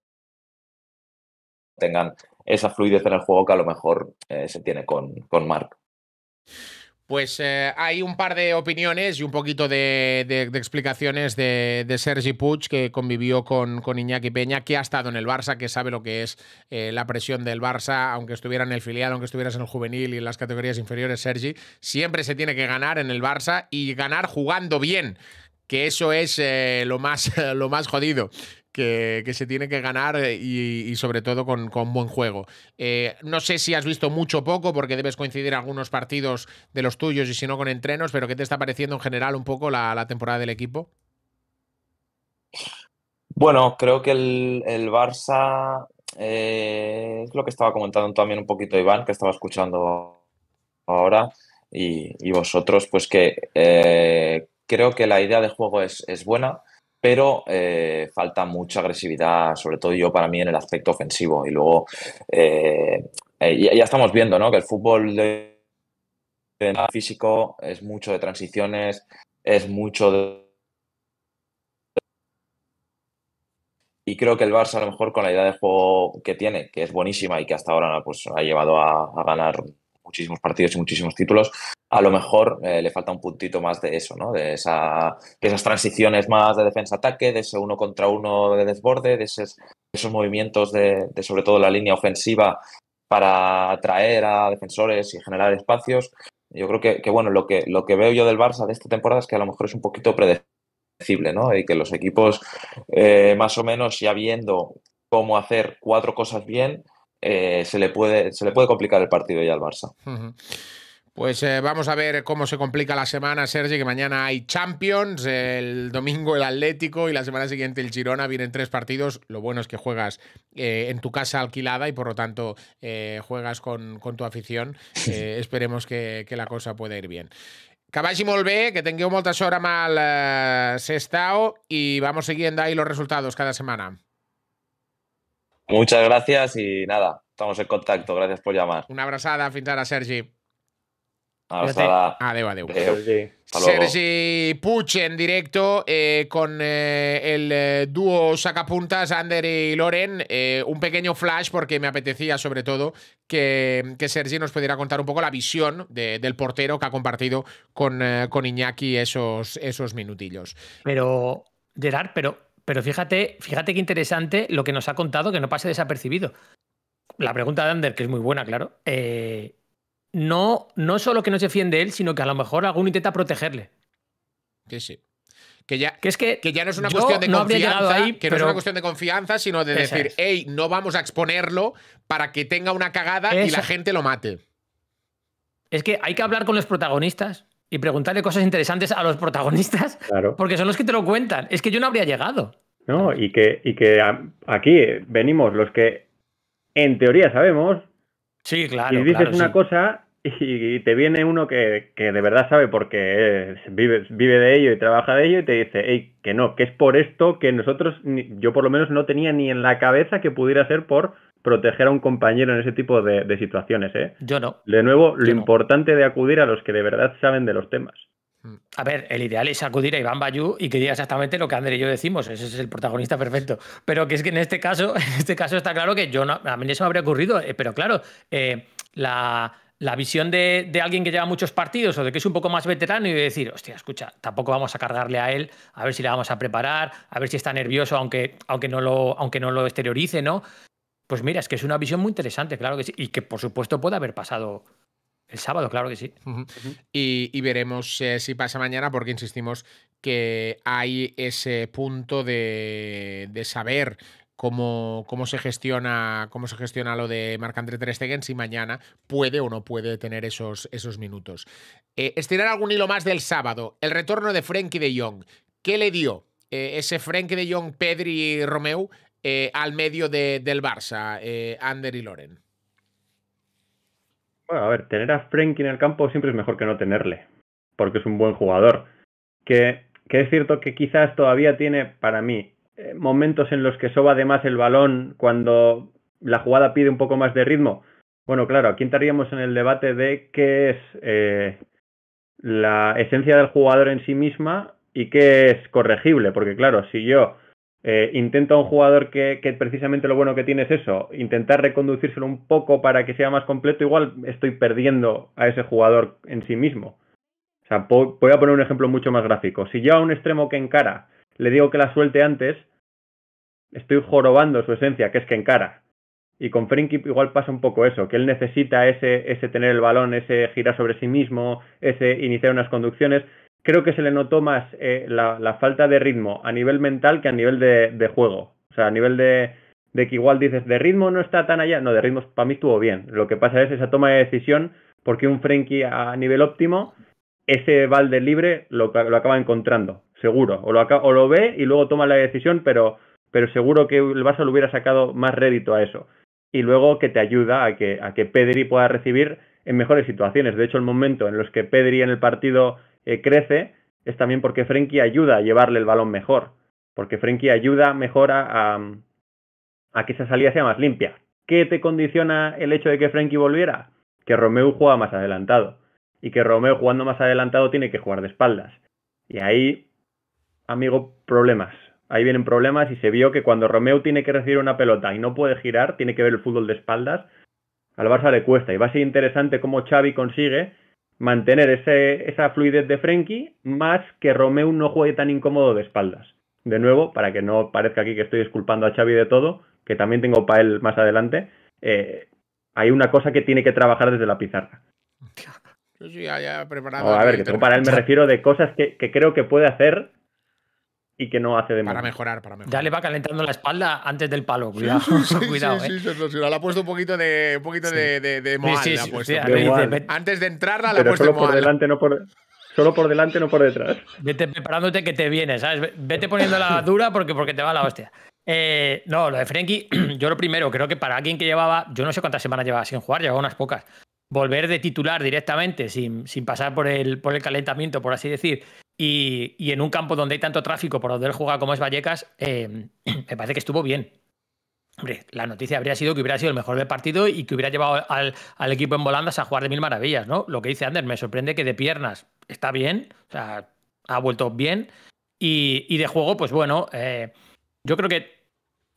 [SPEAKER 5] tengan esa fluidez en el juego que a lo mejor se tiene con, con Mark.
[SPEAKER 1] Pues eh, hay un par de opiniones y un poquito de, explicaciones de, Sergi Puig, que convivió con, Iñaki Peña, que ha estado en el Barça, que sabe lo que es eh, la presión del Barça, aunque estuviera en el filial, aunque estuvieras en el juvenil y en las categorías inferiores, Sergi, siempre se tiene que ganar en el Barça y ganar jugando bien que eso es eh, lo, más, lo más jodido que, se tiene que ganar eh, y, sobre todo con, con buen juego. Eh, no sé si has visto mucho o poco, porque debes coincidir algunos partidos de los tuyos y si no con entrenos, pero ¿qué te está pareciendo en general un poco la, temporada del equipo?
[SPEAKER 5] Bueno, creo que el, Barça eh, es lo que estaba comentando también un poquito Iván, que estaba escuchando ahora, y, vosotros, pues que creo que la idea de juego es, es buena pero eh, falta mucha agresividad, sobre todo yo para mí en el aspecto ofensivo. Y luego eh, eh, ya, estamos viendo ¿no? que el fútbol de, físico es mucho de transiciones, es mucho de... Y creo que el Barça, a lo mejor, con la idea de juego que tiene, que es buenísima y que hasta ahora pues, ha llevado a ganar muchísimos partidos y muchísimos títulos, a lo mejor eh, le falta un puntito más de eso, ¿no? De, esa, esas transiciones más de defensa-ataque, de ese uno contra uno de desborde, de esos, movimientos de, sobre todo la línea ofensiva para atraer a defensores y generar espacios. Yo creo que, bueno, lo que, lo que veo yo del Barça de esta temporada es que a lo mejor es un poquito predecible, ¿no? Y que los equipos, eh, más o menos, ya viendo cómo hacer cuatro cosas bien, eh, se, le puede, se le puede complicar el partido ya al Barça.
[SPEAKER 1] Pues eh, vamos a ver cómo se complica la semana, Sergi, que mañana hay Champions, el domingo el Atlético y la semana siguiente el Girona. Vienen tres partidos. Lo bueno es que juegas eh, en tu casa alquilada y por lo tanto juegas con, tu afición. esperemos que, la cosa pueda ir bien. Que vagi que tengo molta horas mal el Sestao y vamos siguiendo ahí los resultados cada semana.
[SPEAKER 5] Muchas gracias y nada, estamos en contacto. Gracias por llamar. Una abrazada, fins ara, Sergi. Abrazada. Adeu, Sergi.
[SPEAKER 1] Sergi en directo eh, con eh, el eh, dúo sacapuntas Ander y Loren. un pequeño flash porque me apetecía sobre todo que, Sergi nos pudiera contar un poco la visión del portero que ha compartido con, con Iñaki esos, esos minutillos. Pero,
[SPEAKER 3] Gerard, pero pero fíjate, fíjate qué interesante lo que nos ha contado, que no pase desapercibido. La pregunta de Ander, que es muy buena, claro. Eh, no, no solo que no se defiende él, sino que a lo mejor alguno intenta protegerle. Que sí. Que ya, es
[SPEAKER 1] que, ya no es una cuestión de confianza, no es una cuestión de confianza, sino de decir, hey, no vamos a
[SPEAKER 3] exponerlo para que tenga una cagada y la gente lo mate. Es que hay que hablar con los protagonistas y preguntarle cosas interesantes a los protagonistas, porque son los que te lo cuentan. Es que yo no habría llegado.
[SPEAKER 2] No, y que, que aquí venimos los que en teoría sabemos.
[SPEAKER 3] Sí, claro. Y dices una
[SPEAKER 2] cosa y te viene uno que, de verdad sabe porque vive, vive, de ello y trabaja de ello y te dice, hey, que no, que es por esto que nosotros, yo por lo menos no tenía ni en la cabeza que pudiera ser por proteger a un compañero en ese tipo de, situaciones. ¿eh? Yo no. De nuevo, lo importante de acudir a los que de verdad saben de los temas.
[SPEAKER 3] Mm. A ver, el ideal es acudir a Iván Bayú y que diga exactamente lo que André y yo decimos. Ese es el protagonista perfecto. Pero que es que en este caso, en este caso está claro que yo no, a mí eso me habría ocurrido. Eh, pero claro, eh, la, visión de, alguien que lleva muchos partidos o de que es un poco más veterano y decir, hostia, escucha, tampoco vamos a cargarle a él, a ver si le vamos a preparar, a ver si está nervioso, aunque, aunque, no, lo, aunque no lo exteriorice, ¿no? Pues mira, es que es una visión muy interesante, claro que sí. Y que por supuesto puede haber pasado el sábado, claro que sí.
[SPEAKER 1] Y, veremos eh, si pasa mañana, porque insistimos que hay ese punto de, de saber Cómo, cómo, se gestiona cómo se gestiona lo de Marc-André Ter Stegen si mañana puede o no puede tener esos, esos minutos. Eh, estirar algún hilo más del sábado. El retorno de Frenkie de Jong. ¿Qué le dio eh, ese Frenkie de Jong, Pedri y Romeu eh, al medio de, del Barça, eh, Ander y Loren?
[SPEAKER 2] Bueno, a ver, tener a Frenkie en el campo siempre es mejor que no tenerle, porque es un buen jugador. Que, es cierto que quizás todavía tiene, para mí, eh, momentos en los que soba de más el balón cuando la jugada pide un poco más de ritmo. Bueno, claro, aquí entraríamos en el debate de qué es eh, la esencia del jugador en sí misma y qué es corregible, porque claro, si yo eh, intenta un jugador que, precisamente lo bueno que tiene es eso, intentar reconducírselo un poco para que sea más completo, igual estoy perdiendo a ese jugador en sí mismo. O sea, voy a poner un ejemplo mucho más gráfico. Si yo a un extremo que encara le digo que la suelte antes, estoy jorobando su esencia, que es que encara. Y con Frinky igual pasa un poco eso, que él necesita ese, ese tener el balón, ese girar sobre sí mismo, ese iniciar unas conducciones, creo que se le notó más eh, la, falta de ritmo a nivel mental que a nivel de, juego. O sea, a nivel de, que igual dices, de ritmo no está tan allá. No, de ritmo para mí estuvo bien. Lo que pasa es esa toma de decisión, porque un Frenkie a nivel óptimo, ese balde libre lo, lo acaba encontrando, seguro. O lo, o lo ve y luego toma la decisión, pero, pero seguro que el Barça lo hubiera sacado más rédito a eso. Y luego que te ayuda a que, a que Pedri pueda recibir en mejores situaciones. De hecho, el momento en los que Pedri en el partido eh, crece es también porque Frenkie ayuda a llevarle el balón mejor, porque Frenkie ayuda mejor a, que esa salida sea más limpia. ¿Qué te condiciona el hecho de que Frenkie volviera? Que Romeo juega más adelantado y que Romeo jugando más adelantado tiene que jugar de espaldas. Y ahí, amigo, problemas. Ahí vienen problemas y se vio que cuando Romeo tiene que recibir una pelota y no puede girar, tiene que ver el fútbol de espaldas, al Barça le cuesta. Y va a ser interesante cómo Xavi consigue mantener ese, esa fluidez de Frenkie más que Romeo no juegue tan incómodo de espaldas. De nuevo, para que no parezca aquí que estoy disculpando a Xavi de todo, que también tengo para él más adelante, eh, hay una cosa que tiene que trabajar desde la pizarra.
[SPEAKER 1] Sí,
[SPEAKER 3] a ver,
[SPEAKER 2] para él me refiero de cosas que creo que puede hacer y que no hace de Para
[SPEAKER 3] mejorar, para mejorar. Ya le va calentando la espalda antes del palo, cuidado. Eh. Sí, sí,
[SPEAKER 1] sí, sí, le ha puesto un poquito de un poquito de, de,
[SPEAKER 3] de antes de entrar la ha puesto solo por delante,
[SPEAKER 2] no Solo por delante, no por detrás.
[SPEAKER 3] Vete preparándote que te viene, ¿sabes? Vete poniendo la dura porque, porque te va la hostia. Eh, no, lo de Frenkie, yo lo primero, creo que para alguien que llevaba, yo no sé cuántas semanas llevaba sin jugar, llevaba unas pocas volver de titular directamente, sin, sin pasar por el, por el calentamiento, por así decir, y, en un campo donde hay tanto tráfico por donde él juega como es Vallecas, eh, me parece que estuvo bien. la noticia habría sido que hubiera sido el mejor del partido y que hubiera llevado al, equipo en volandas a jugar de mil maravillas, ¿no? Lo que dice Ander, me sorprende que de piernas está bien, o sea, ha vuelto bien. Y, de juego, pues bueno, eh, yo creo que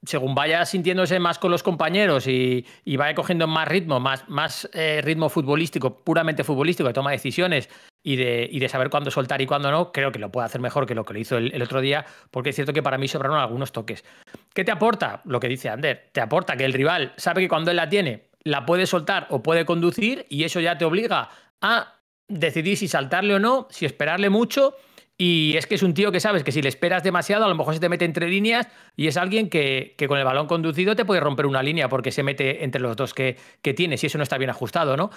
[SPEAKER 3] según vaya sintiéndose más con los compañeros y, vaya cogiendo más ritmo, más, eh, ritmo futbolístico, puramente futbolístico, de toma de decisiones, y de, saber cuándo soltar y cuándo no, creo que lo puede hacer mejor que lo que lo hizo el, otro día, porque es cierto que para mí sobraron algunos toques. ¿Qué te aporta? Lo que dice Ander, te aporta que el rival sabe que cuando él la tiene, la puede soltar o puede conducir y eso ya te obliga a decidir si saltarle o no, si esperarle mucho. Y es que es un tío que sabes que si le esperas demasiado, a lo mejor se te mete entre líneas y es alguien que, con el balón conducido te puede romper una línea porque se mete entre los dos que, que tienes y eso no está bien ajustado, ¿no?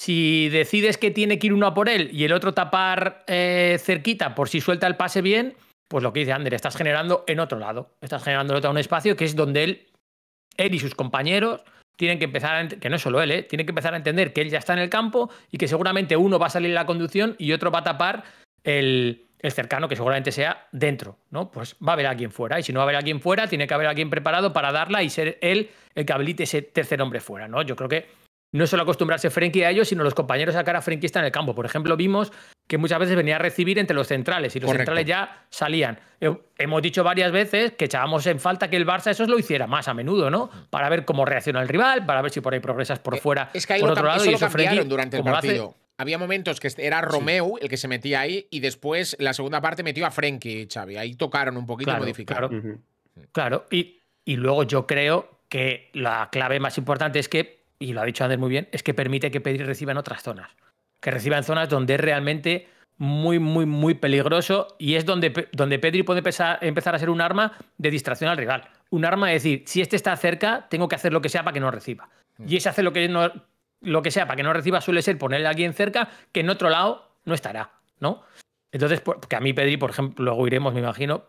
[SPEAKER 3] Si decides que tiene que ir uno por él y el otro tapar eh, cerquita por si suelta el pase bien, pues lo que dice Ander, estás generando en otro lado. Estás generando otro un espacio que es donde él, él y sus compañeros tienen que empezar a que no es solo él, eh, tiene que empezar a entender que él ya está en el campo y que seguramente uno va a salir la conducción y otro va a tapar el, el cercano, que seguramente sea dentro, ¿no? Pues va a haber alguien fuera. Y si no va a haber alguien fuera, tiene que haber alguien preparado para darla y ser él el que habilite ese tercer hombre fuera, ¿no? Yo creo que no solo acostumbrarse Frenkie a ellos, sino los compañeros a cara a Frenkie está en el campo. Por ejemplo, vimos que muchas veces venía a recibir entre los centrales y los centrales ya salían. Eh, hemos dicho varias veces que echábamos en falta que el Barça eso lo hiciera más a menudo, ¿no? Para ver cómo reacciona el rival, para ver si por ahí progresas por eh, fuera. Es que por otro lado, y eso durante el partido.
[SPEAKER 1] Había momentos que era Romeo el que se metía ahí y después la segunda parte metió a Frenkie, Xavi. Ahí tocaron un poquito modificaron.
[SPEAKER 4] Claro,
[SPEAKER 3] claro. Y, y luego yo creo que la clave más importante es que y lo ha dicho Ander muy bien, es que permite que Pedri reciba en otras zonas. Que reciba en zonas donde es realmente muy, muy, muy peligroso y es donde, donde Pedri puede empezar a ser un arma de distracción al rival. Un arma de decir, si este está cerca, tengo que hacer lo que sea para que no reciba. Mm. Y ese hacer lo que, no, lo que sea para que no reciba suele ser ponerle a alguien cerca que en otro lado no estará, ¿no? Entonces, porque pues, a mí Pedri, por ejemplo, luego iremos, me imagino,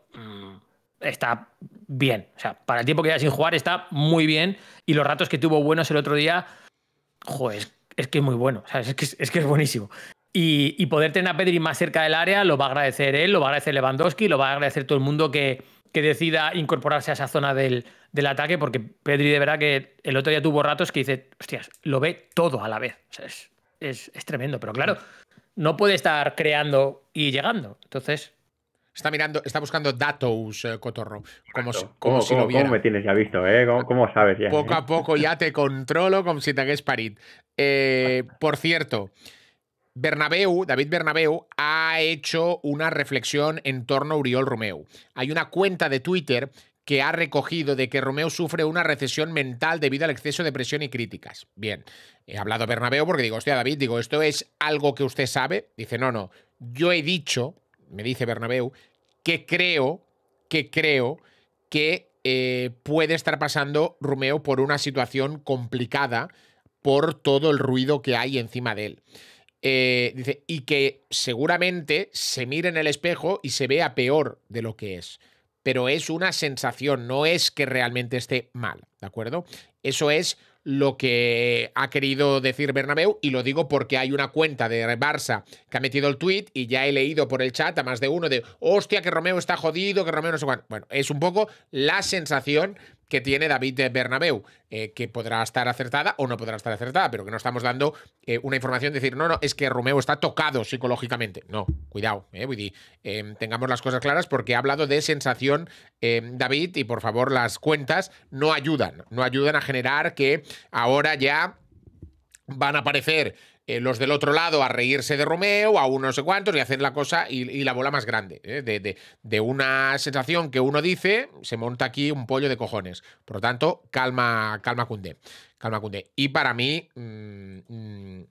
[SPEAKER 3] está bien. O sea, para el tiempo que lleva sin jugar está muy bien. Y los ratos que tuvo buenos el otro día, joder, es, que es muy bueno. es, que es, que es buenísimo. Y, y, poder tener a Pedri más cerca del área lo va a agradecer él, lo va a agradecer Lewandowski, lo va a agradecer todo el mundo que, que decida incorporarse a esa zona del, del, ataque, porque Pedri de verdad que el otro día tuvo ratos que dice, hostias, lo ve todo a la vez. O sea, es, es, es tremendo, pero claro, no puede estar creando y llegando. Entonces, Está mirando, está buscando
[SPEAKER 1] datos, eh, Cotorro. Como, me
[SPEAKER 2] tienes ya visto, eh? ¿Cómo, sabes ya? Poco eh? a
[SPEAKER 1] poco ya te controlo como si te hagas parit. Eh, por cierto, Bernabeu, David Bernabeu, ha hecho una reflexión en torno a Uriol Romeu. Hay una cuenta de Twitter que ha recogido de que Romeo sufre una recesión mental debido al exceso de presión y críticas. Bien, he hablado a Bernabeu porque digo, hostia, David, digo, ¿esto es algo que usted sabe? Dice, no, no, yo he dicho me dice Bernabeu, que creo, que creo que eh, puede estar pasando Romeo por una situación complicada por todo el ruido que hay encima de él. Eh, dice, y que seguramente se mire en el espejo y se vea peor de lo que es. Pero es una sensación, no es que realmente esté mal, ¿de acuerdo? Eso es lo que ha querido decir Bernabeu y lo digo porque hay una cuenta de Barça que ha metido el tweet y ya he leído por el chat a más de uno de hostia que Romeo está jodido, que Romeo no sé Bueno, es un poco la sensación que tiene David Bernabeu, eh, que podrá estar acertada o no podrá estar acertada, pero que no estamos dando eh, una información de decir, no, no, es que Romeo está tocado psicológicamente. No, cuidado, eh, Woody. Em, tengamos las cosas claras porque ha hablado de sensación, em, David, y por favor, las cuentas no ayudan, no ayudan a generar que ahora ya van a aparecer eh, los del otro lado a reírse de Romeo, a uno no sé cuántos, y hacer la cosa y, la bola más grande. ¿eh? De, de, una sensación que uno dice, se monta aquí un pollo de cojones. Por lo tanto, calma, calma cunde Calma Y para mí, mm, mm,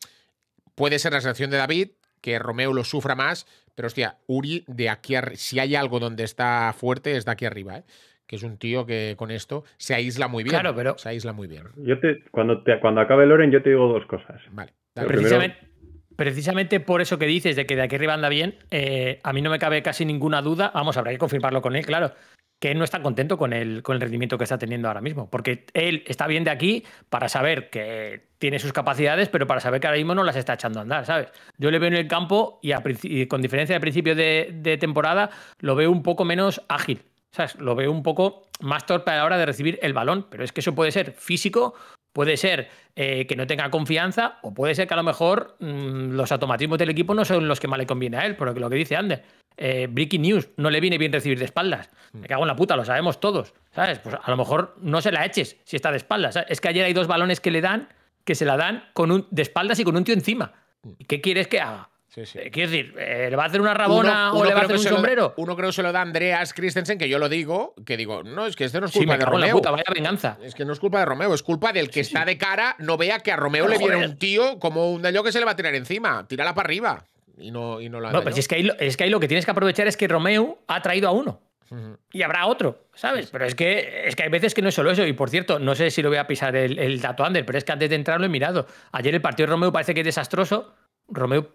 [SPEAKER 1] puede ser la sensación de David, que Romeo lo sufra más, pero hostia, Uri, de aquí si hay algo donde está fuerte, es de aquí arriba, ¿eh? que es un tío que con esto se aísla muy bien. pero. Se aísla muy bien. Yo
[SPEAKER 2] te, cuando, te, cuando acabe Loren, yo te digo dos cosas. Vale.
[SPEAKER 3] Precisamente, por eso que dices de que de aquí arriba anda bien, eh, a mí no me cabe casi ninguna duda. Vamos, habrá que confirmarlo con él, claro. Que él no está contento con el, con el rendimiento que está teniendo ahora mismo. Porque él está bien de aquí para saber que tiene sus capacidades, pero para saber que ahora mismo no las está echando a andar, ¿sabes? Yo le veo en el campo y, con diferencia de principio de, de temporada, lo veo un poco menos ágil. ¿Sabes? Lo veo un poco más torpe a la hora de recibir el balón, pero es que eso puede ser físico Puede ser eh, que no tenga confianza o puede ser que a lo mejor mm, los automatismos del equipo no son los que más le conviene a él, porque lo que dice Ander, eh, news, no le viene bien recibir de espaldas. Mm. Me cago en la puta, lo sabemos todos, ¿sabes? Pues a lo mejor no se la eches si está de espaldas. Es que ayer hay dos balones que le dan, que se la dan de espaldas y con un tío encima. Mm. ¿Qué quieres que haga? Eh, quiero decir, eh, ¿le va a hacer una rabona o le va a hacer un sombrero? uno creo que se lo da
[SPEAKER 1] Andreas Christensen, que yo lo digo, que digo, no, es que este no es culpa de Romeo. Es que no es culpa de Romeo, es culpa del que está de cara, no vea que a Romeo le viene un tío como un daño que se le va a tirar encima. Tírala para arriba.
[SPEAKER 3] Y no, y no No, pues es que, ahí, lo que tienes que aprovechar es que Romeo ha traído a uno. Y habrá otro, ¿sabes? Pero es que, es que hay veces que no es solo eso. Y por cierto, no sé si lo voy a pisar el, dato Ander, pero es que antes de entrar lo he mirado. Ayer el partido de Romeo parece que es desastroso. Romeo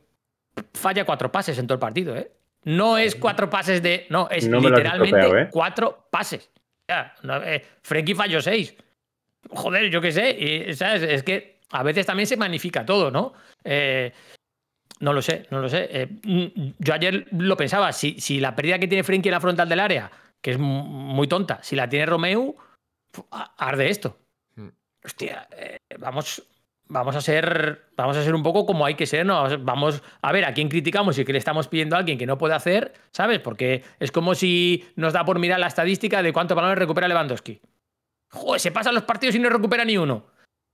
[SPEAKER 3] falla cuatro pases en todo el partido, ¿eh? No es cuatro pases de. No, es literalmente ¿eh? cuatro pases. Ya, eh, Frenkie falló seis. Joder, yo qué sé. Es que a veces también se magnifica todo, ¿no? Eh, no lo sé, no lo sé. Mm, yo ayer lo pensaba. Si, si la pérdida que tiene Frenkie en la frontal del área, que es muy tonta, si la tiene Romeu, arde esto. Mm. Hostia, vamos, vamos a ser vamos a ser un poco como hay que ser, ¿no? Vamos a ver a quién criticamos y qué le estamos pidiendo a alguien que no puede hacer, ¿sabes? Porque es como si nos da por mirar la estadística de cuántos balones recupera Lewandowski. Joder, se pasan los partidos y no recupera ni uno.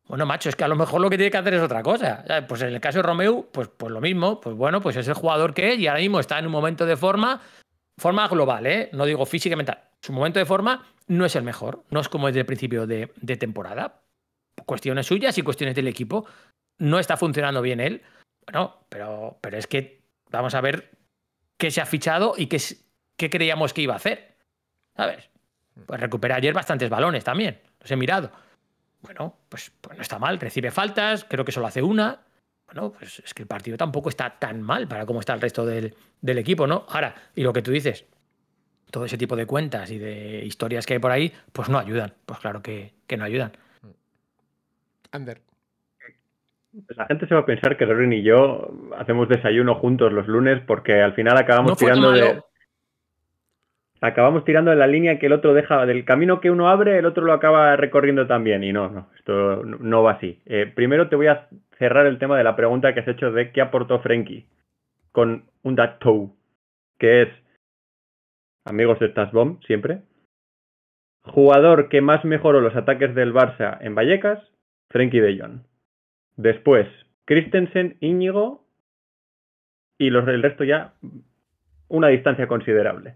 [SPEAKER 3] Bueno, macho, es que a lo mejor lo que tiene que hacer es otra cosa. Pues en el caso de Romeo, pues, pues lo mismo. Pues bueno, pues es el jugador que es y ahora mismo está en un momento de forma, forma global, ¿eh? No digo física mental. Su momento de forma no es el mejor, no es como desde el principio de temporada, cuestiones suyas y cuestiones del equipo. No está funcionando bien él. Bueno, pero, pero es que vamos a ver qué se ha fichado y qué, qué creíamos que iba a hacer. ¿Sabes? Pues recupera ayer bastantes balones también. Los he mirado. Bueno, pues, pues no está mal. Recibe faltas, creo que solo hace una. Bueno, pues es que el partido tampoco está tan mal para cómo está el resto del, equipo, ¿no? Ahora, y lo que tú dices, todo ese tipo de cuentas y de historias que hay por ahí, pues no ayudan. Pues claro que no ayudan. Ander.
[SPEAKER 2] la gente se va a pensar que Loren y yo hacemos desayuno juntos los lunes porque al final acabamos tirando de. Acabamos tirando de la línea que el otro deja, del camino que uno abre, el otro lo acaba recorriendo también. Y no, no, esto no va así. Eh, primero te voy a cerrar el tema de la pregunta que has hecho de qué aportó Frenkie con un dato que es, amigos de Stasbomb, siempre, jugador que más mejoró los ataques del Barça en Vallecas, Frenkie de Jong. Después, Christensen, Íñigo y el resto ya una distancia considerable.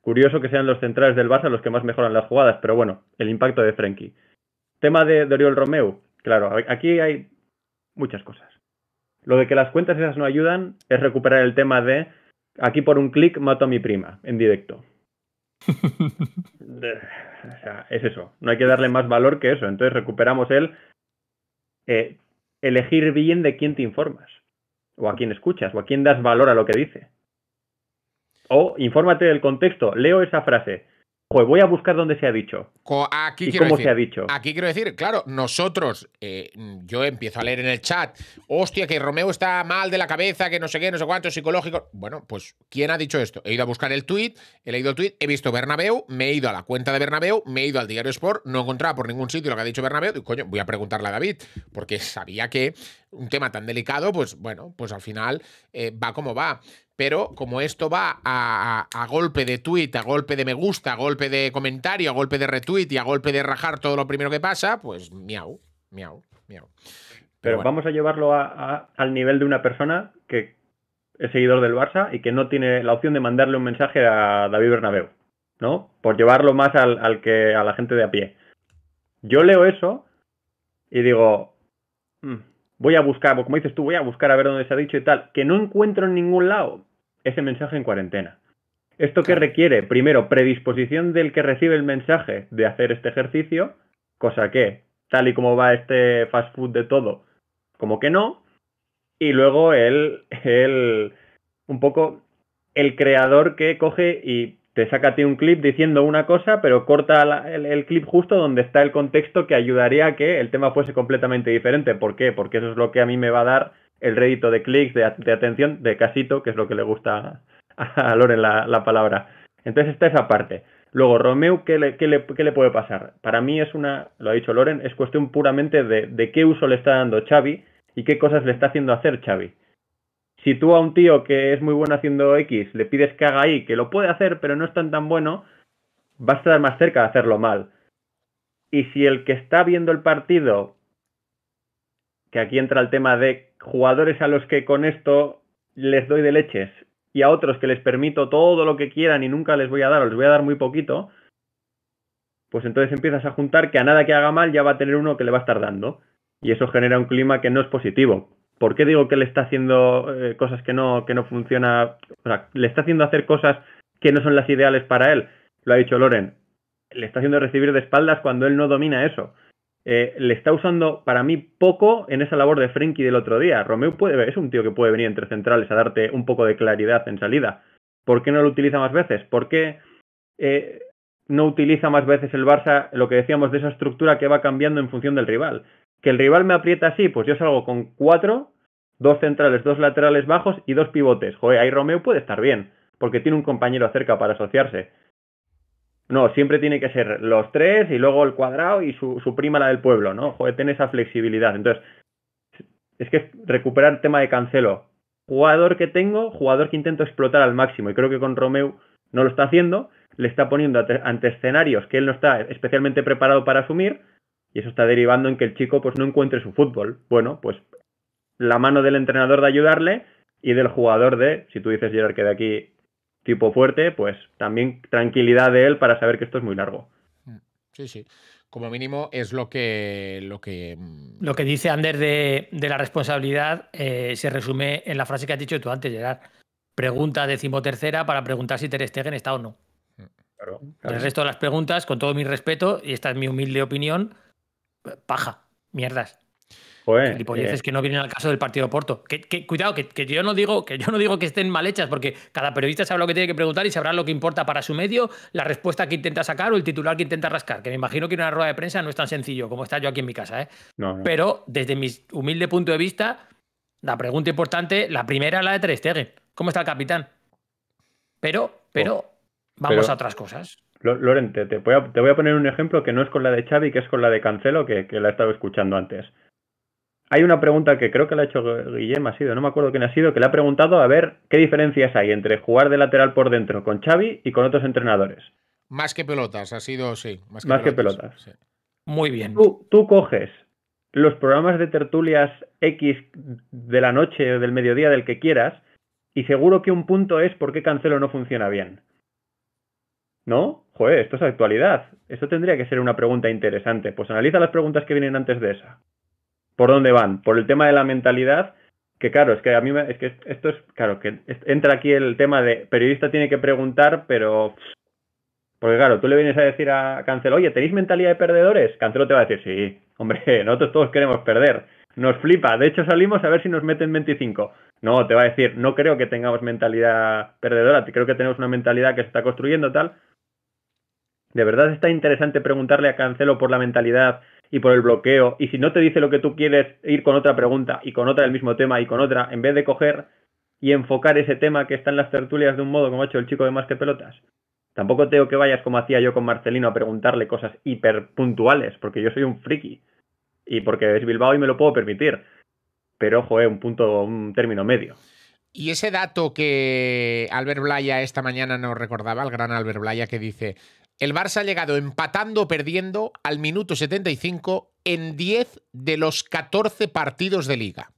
[SPEAKER 2] Curioso que sean los centrales del Barça los que más mejoran las jugadas, pero bueno, el impacto de Frenkie. Tema de, Doriol Oriol Romeu. Claro, aquí hay muchas cosas. Lo de que las cuentas esas no ayudan es recuperar el tema de aquí por un clic mato a mi prima en directo. es eso. No hay que darle más valor que eso. Entonces recuperamos el eh, elegir bien de quién te informas, o a quién escuchas, o a quién das valor a lo que dice. O infórmate del contexto. Leo esa frase pues voy a buscar dónde se ha dicho.
[SPEAKER 1] Aquí y cómo se ha dicho. Aquí quiero decir, claro, nosotros, eh, yo empiezo a leer en el chat, hostia, que Romeo está mal de la cabeza, que no sé qué, no sé cuánto, psicológico. Bueno, pues, ¿quién ha dicho esto? He ido a buscar el tweet, he leído el tweet, he visto Bernabeu, me he ido a la cuenta de Bernabeu, me he ido al diario Sport, no encontraba por ningún sitio lo que ha dicho Bernabeu, coño, voy a preguntarle a David, porque sabía que un tema tan delicado, pues bueno, pues al final eh, va como va pero como esto va a, golpe de tweet, a golpe de me gusta, a golpe de comentario, a golpe de retweet y a golpe de rajar todo lo primero que pasa, pues miau, miau, miau. Pero,
[SPEAKER 2] vamos a llevarlo al nivel de una persona que es seguidor del Barça y que no tiene la opción de mandarle un mensaje a David Bernabeu, ¿no? Por llevarlo más al, que a la gente de a pie. Yo leo eso y digo, mm, voy a buscar, como dices tú, voy a buscar a ver dónde se ha dicho y tal, que no encuentro en ningún lado ese mensaje en cuarentena. ¿Esto que requiere? Primero, predisposición del que recibe el mensaje de hacer este ejercicio, cosa que, tal y como va este fast food de todo, como que no. Y luego el, el un poco el creador que coge y te saca ti un clip diciendo una cosa, pero corta el, clip justo donde está el contexto que ayudaría a que el tema fuese completamente diferente. ¿Por qué? Porque eso es lo que a mí me va a dar el rédito de clics, de, atención, de casito, que es lo que le gusta a, Loren la, palabra. Entonces está esa parte. Luego, Romeo, ¿qué le, qué, le, ¿qué le, puede pasar? Para mí es una, lo ha dicho Loren, es cuestión puramente de, de qué uso le está dando Xavi y qué cosas le está haciendo hacer Xavi si tú a un tío que es muy bueno haciendo X le pides que haga Y, que lo puede hacer, pero no es tan tan bueno, vas a estar más cerca de hacerlo mal. Y si el que está viendo el partido, que aquí entra el tema de jugadores a los que con esto les doy de leches y a otros que les permito todo lo que quieran y nunca les voy a dar o les voy a dar muy poquito, pues entonces empiezas a juntar que a nada que haga mal ya va a tener uno que le va a estar dando. Y eso genera un clima que no es positivo. ¿Por qué digo que le está haciendo eh, cosas que no, que no funciona? O sea, le está haciendo hacer cosas que no son las ideales para él. Lo ha dicho Loren. Le está haciendo recibir de espaldas cuando él no domina eso. Eh, le está usando para mí poco en esa labor de Frenkie del otro día. Romeo puede, es un tío que puede venir entre centrales a darte un poco de claridad en salida. ¿Por qué no lo utiliza más veces? ¿Por qué eh, no utiliza más veces el Barça lo que decíamos de esa estructura que va cambiando en función del rival? que el rival me aprieta así, pues yo salgo con cuatro, dos centrales, dos laterales bajos y dos pivotes. Joder, ahí Romeo puede estar bien, porque tiene un compañero cerca para asociarse. No, siempre tiene que ser los tres y luego el cuadrado y su, prima la del pueblo, ¿no? Joder, tiene esa flexibilidad. Entonces, es que recuperar el tema de cancelo. Jugador que tengo, jugador que intento explotar al máximo. Y creo que con Romeo no lo está haciendo. Le está poniendo ante escenarios que él no está especialmente preparado para asumir y eso está derivando en que el chico pues, no encuentre su fútbol. Bueno, pues la mano del entrenador de ayudarle y del jugador de, si tú dices Gerard que de aquí tipo fuerte, pues también tranquilidad de él para saber que esto es muy largo.
[SPEAKER 3] Mm, sí, sí. Como mínimo es lo que... Lo que, mm, lo que dice Ander de, la responsabilidad eh, se resume en la frase que has dicho tú antes, Gerard. Pregunta decimotercera para preguntar si Ter Stegen está o no.
[SPEAKER 2] Mm, el resto
[SPEAKER 3] de las preguntas, con todo mi respeto, y esta es mi humilde opinión, paja, mierdas.
[SPEAKER 2] Eh. Pues, dices que
[SPEAKER 3] no vienen al caso del partido Porto. Que, cuidado, que, yo no digo, que yo no digo que estén mal hechas, porque cada periodista sabe lo que tiene que preguntar y sabrá lo que importa para su medio, la respuesta que intenta sacar o el titular que intenta rascar. Que me imagino que en una rueda de prensa no es tan sencillo como está yo aquí en mi casa. ¿eh? Pero desde mi humilde punto de vista, la pregunta importante, la primera es la de Ter ¿Cómo está el capitán? Pero, pero, pues, vamos a otras cosas.
[SPEAKER 2] Lorente, te voy, a, poner un ejemplo que no es con la de Xavi, que es con la de Cancelo, que, la he estado escuchando antes. Hay una pregunta que creo que la ha hecho Guillem, ha sido, no me acuerdo quién ha sido, que le ha preguntado a ver qué diferencias hay entre jugar de lateral por dentro con Xavi y con otros entrenadores.
[SPEAKER 1] Más que pelotas, ha sido, sí. Más que pelotas. Muy bien. Tú,
[SPEAKER 2] tú, coges los programas de tertulias X de la noche o del mediodía, del que quieras, y seguro que un punto es por qué Cancelo no funciona bien. ¿No? Joder, esto es actualidad. Esto tendría que ser una pregunta interesante. Pues analiza las preguntas que vienen antes de esa. ¿Por dónde van? Por el tema de la mentalidad, que claro, es que a mí me, es que esto es, claro, que entra aquí el tema de periodista tiene que preguntar, pero... Porque claro, tú le vienes a decir a Cancelo, oye, ¿tenéis mentalidad de perdedores? Cancelo te va a decir, sí, hombre, nosotros todos queremos perder. Nos flipa, de hecho salimos a ver si nos meten 25. No, te va a decir, no creo que tengamos mentalidad perdedora, creo que tenemos una mentalidad que se está construyendo tal, ¿De verdad está interesante preguntarle a Cancelo por la mentalidad y por el bloqueo? Y si no te dice lo que tú quieres, ir con otra pregunta y con otra del mismo tema y con otra, en vez de coger y enfocar ese tema que está en las tertulias de un modo como ha hecho el chico de Más que Pelotas. Tampoco tengo que vayas como hacía yo con Marcelino a preguntarle cosas hiper puntuales, porque yo soy un friki y porque es Bilbao y me lo puedo permitir. Pero ojo, eh, un punto, un término medio.
[SPEAKER 1] Y ese dato que Albert Blaya esta mañana nos recordaba, el gran Albert Blaya, que dice, el Barça ha llegado empatando o perdiendo al minuto 75 en 10 de
[SPEAKER 3] los 14 partidos de liga.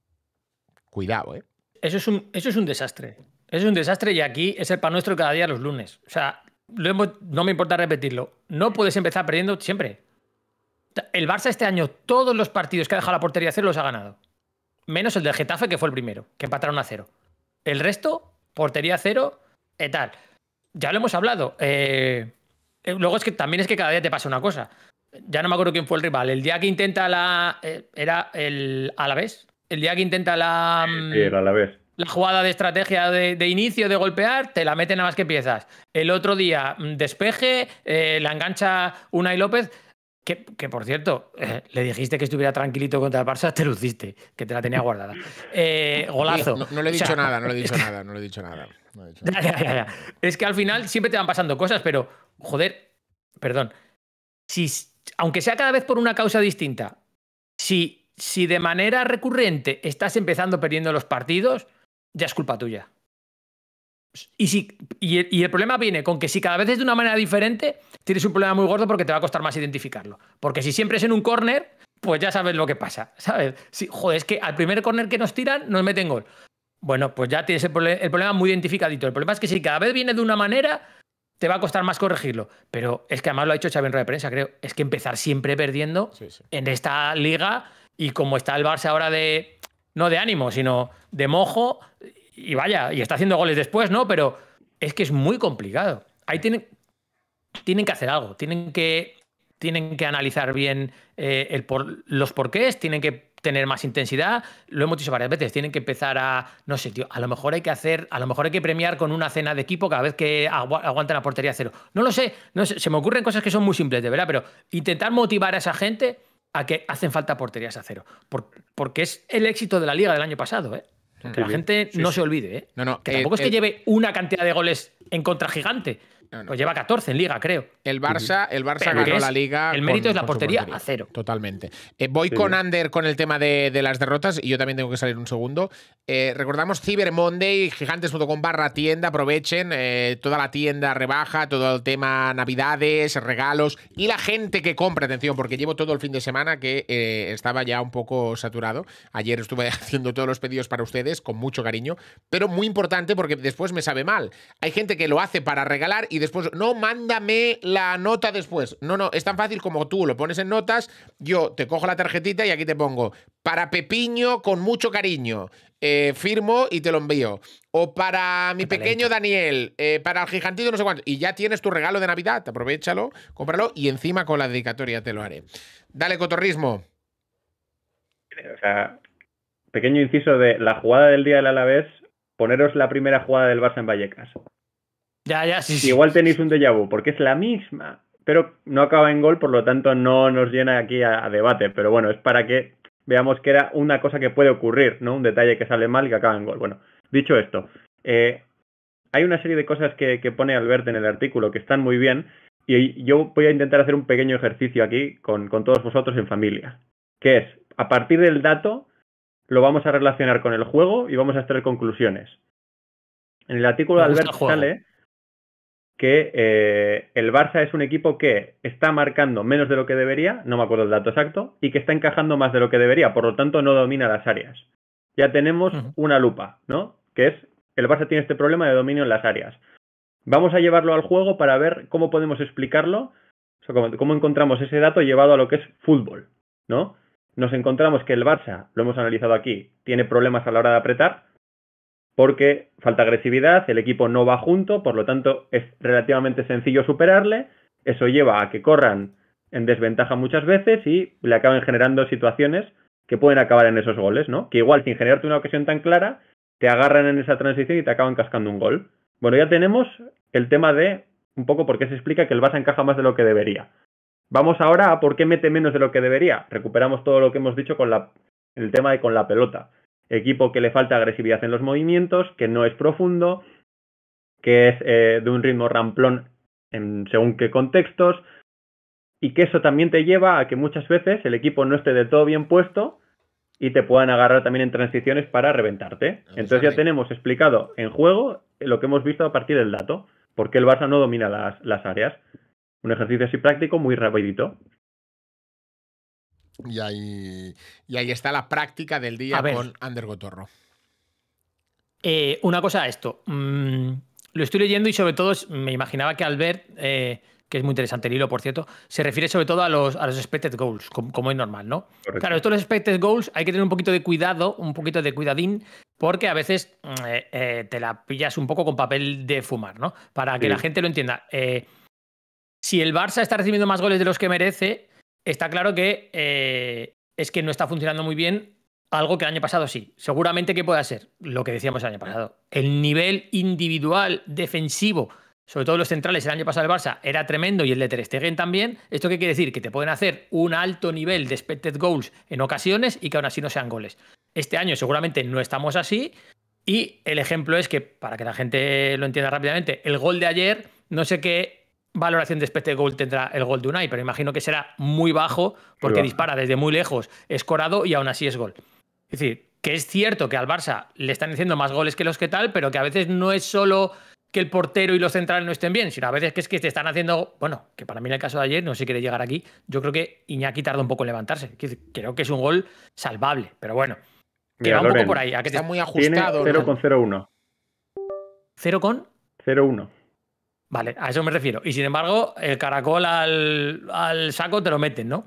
[SPEAKER 3] Cuidado, ¿eh? Eso es un, eso es un desastre. Eso es un desastre y aquí es el pan nuestro cada día los lunes. O sea, no me importa repetirlo. No puedes empezar perdiendo siempre. El Barça este año, todos los partidos que ha dejado la portería a cero los ha ganado. Menos el del Getafe, que fue el primero, que empataron a cero. El resto, portería a cero, y eh, tal. Ya lo hemos hablado. Eh, eh, luego es que también es que cada día te pasa una cosa. Ya no me acuerdo quién fue el rival. El día que intenta la. Eh, era el vez. El día que intenta la. A la vez. La jugada de estrategia de, inicio, de golpear, te la meten nada más que piezas. El otro día, mm, despeje, eh, la engancha Unai López. Que, por cierto, le dijiste que estuviera tranquilito contra el Barça, te luciste, que te la tenía guardada. golazo. No, le he dicho nada, no le he dicho nada, no le he dicho nada es que al final siempre te van pasando cosas, pero, joder, perdón. Si, aunque sea cada vez por una causa distinta, si, si de manera recurrente estás empezando perdiendo los partidos, ya es culpa tuya. Y, si, y el, problema viene con que si cada vez es de una manera diferente, tienes un problema muy gordo porque te va a costar más identificarlo. Porque si siempre es en un córner pues ya sabes lo que pasa, ¿sabes? joder, es que al primer corner que nos tiran nos meten gol. Bueno, pues ya tienes el, problema muy identificadito. El problema es que si cada vez viene de una manera, te va a costar más corregirlo. Pero es que además lo ha hecho Xavi en rueda de prensa, creo. Es que empezar siempre perdiendo en esta liga y como está el Barça ahora de. No de ánimo, sino de mojo. Y vaya, y está haciendo goles después, ¿no? Pero es que es muy complicado. Ahí tienen, tienen que hacer algo. Tienen que, tienen que analizar bien eh, el por, los porqués, tienen que tener más intensidad. Lo hemos dicho varias veces, tienen que empezar a, no sé, tío, a lo mejor hay que hacer, a lo mejor hay que premiar con una cena de equipo cada vez que aguantan la portería a cero. No lo sé, no se me ocurren cosas que son muy simples, de verdad, pero intentar motivar a esa gente a que hacen falta porterías a cero, porque es el éxito de la liga del año pasado, ¿eh? Que la gente no se olvide, ¿eh?
[SPEAKER 1] No, no, que tampoco es eh, que eh, lleve
[SPEAKER 3] una cantidad de goles en contra gigante, o pues lleva 14 en liga, creo. El Barça, el Barça ganó la liga. El mérito es la portería, a
[SPEAKER 1] cero. Totalmente. Eh, voy con Ander con el tema de, las derrotas y yo también tengo que salir un segundo. Eh, recordamos Cyber Monday, gigantes.com barra tienda, aprovechen eh, toda la tienda rebaja, todo el tema navidades, regalos y la gente que compra, atención, porque llevo todo el fin de semana que estaba ya un poco saturado. Ayer estuve haciendo todos los pedidos para ustedes con mucho cariño, pero muy importante porque después me sabe mal. Hay gente que lo hace para regalar y después, no, mándame la nota después. No, no, es tan fácil como tú lo pones en notas, yo te cojo la tarjetita y aquí te pongo, para Pepiño con mucho cariño, eh, firmo y te lo envío. O para mi pequeño Daniel, eh, para el gigantito no sé cuánto. Y ya tienes tu regalo de Navidad, aprovechalo, cómpralo y encima con la dedicatoria te lo haré. Dale, cotorrismo.
[SPEAKER 2] pequeño inciso de la jugada del día del Alavés, poneros la primera jugada del Barça en Vallecas.
[SPEAKER 3] Ya, ya, sí, Igual
[SPEAKER 2] tenéis un déjà vu, porque es la misma, pero no acaba en gol, por lo tanto no nos llena aquí a, debate. Pero bueno, es para que veamos que era una cosa que puede ocurrir, ¿no? Un detalle que sale mal y que acaba en gol. Bueno, dicho esto, eh, hay una serie de cosas que, pone Albert en el artículo que están muy bien y yo voy a intentar hacer un pequeño ejercicio aquí con, con todos vosotros en familia, que es, a partir del dato, lo vamos a relacionar con el juego y vamos a extraer conclusiones. En el artículo de Albert sale que eh, el Barça es un equipo que está marcando menos de lo que debería, no me acuerdo el dato exacto, y que está encajando más de lo que debería, por lo tanto no domina las áreas. Ya tenemos una lupa, ¿no? Que es, el Barça tiene este problema de dominio en las áreas. Vamos a llevarlo al juego para ver cómo podemos explicarlo, cómo, encontramos ese dato llevado a lo que es fútbol, ¿no? Nos encontramos que el Barça, lo hemos analizado aquí, tiene problemas a la hora de apretar, porque falta agresividad, el equipo no va junto, por lo tanto es relativamente sencillo superarle, eso lleva a que corran en desventaja muchas veces y le acaben generando situaciones que pueden acabar en esos goles, ¿no? Que igual sin generarte una ocasión tan clara, te agarran en esa transición y te acaban cascando un gol. Bueno, ya tenemos el tema de un poco por qué se explica que el Barça encaja más de lo que debería. Vamos ahora a por qué mete menos de lo que debería. Recuperamos todo lo que hemos dicho con la, el tema de con la pelota equipo que le falta agresividad en los movimientos, que no es profundo, que es eh, de un ritmo ramplón en según qué contextos, y que eso también te lleva a que muchas veces el equipo no esté de todo bien puesto y te puedan agarrar también en transiciones para reventarte. Entonces ya tenemos explicado en juego lo que hemos visto a partir del dato, porque el Barça no domina las, las áreas. Un ejercicio así práctico muy rapidito.
[SPEAKER 1] Y ahí,
[SPEAKER 3] ahí está la práctica del día con Ander Gotorro. Eh, una cosa, esto. Mm, lo estoy leyendo y sobre todo me imaginaba que Albert, eh, que es muy interesante el hilo, por cierto, se refiere sobre todo a los, a expected goals, como, es normal, ¿no? Claro, estos los expected goals hay que tener un poquito de cuidado, un poquito de cuidadín, porque a veces mm, eh, te la pillas un poco con papel de fumar, ¿no? Para que la gente lo entienda. si el Barça está recibiendo más goles de los que merece, está claro que eh, es que no está funcionando muy bien algo que el año pasado sí. Seguramente que pueda ser lo que decíamos el año pasado. El nivel individual defensivo, sobre todo los centrales el año pasado del Barça, era tremendo y el de Ter Stegen también. ¿Esto qué quiere decir? Que te pueden hacer un alto nivel de expected goals en ocasiones y que aún así no sean goles. Este año seguramente no estamos así y el ejemplo es que, para que la gente lo entienda rápidamente, el gol de ayer, no sé qué valoración de de gol tendrá el gol de Unai, pero imagino que será muy bajo porque dispara desde muy lejos, es corado y aún así es gol. Es decir, que es cierto que al Barça le están diciendo más goles que los que tal, pero que a veces no es solo que el portero y los centrales no estén bien, sino a veces que es que te están haciendo, bueno, que para mí en el caso de ayer, no sé quiere llegar aquí, yo creo que Iñaki tarda un poco en levantarse. Creo que es un gol salvable, pero bueno, que va un poco por ahí, que está muy ajustado.
[SPEAKER 2] 0,01.
[SPEAKER 3] ¿0 con? Vale, a eso me refiero. Y sin embargo, el caracol al, al saco te lo meten, ¿no?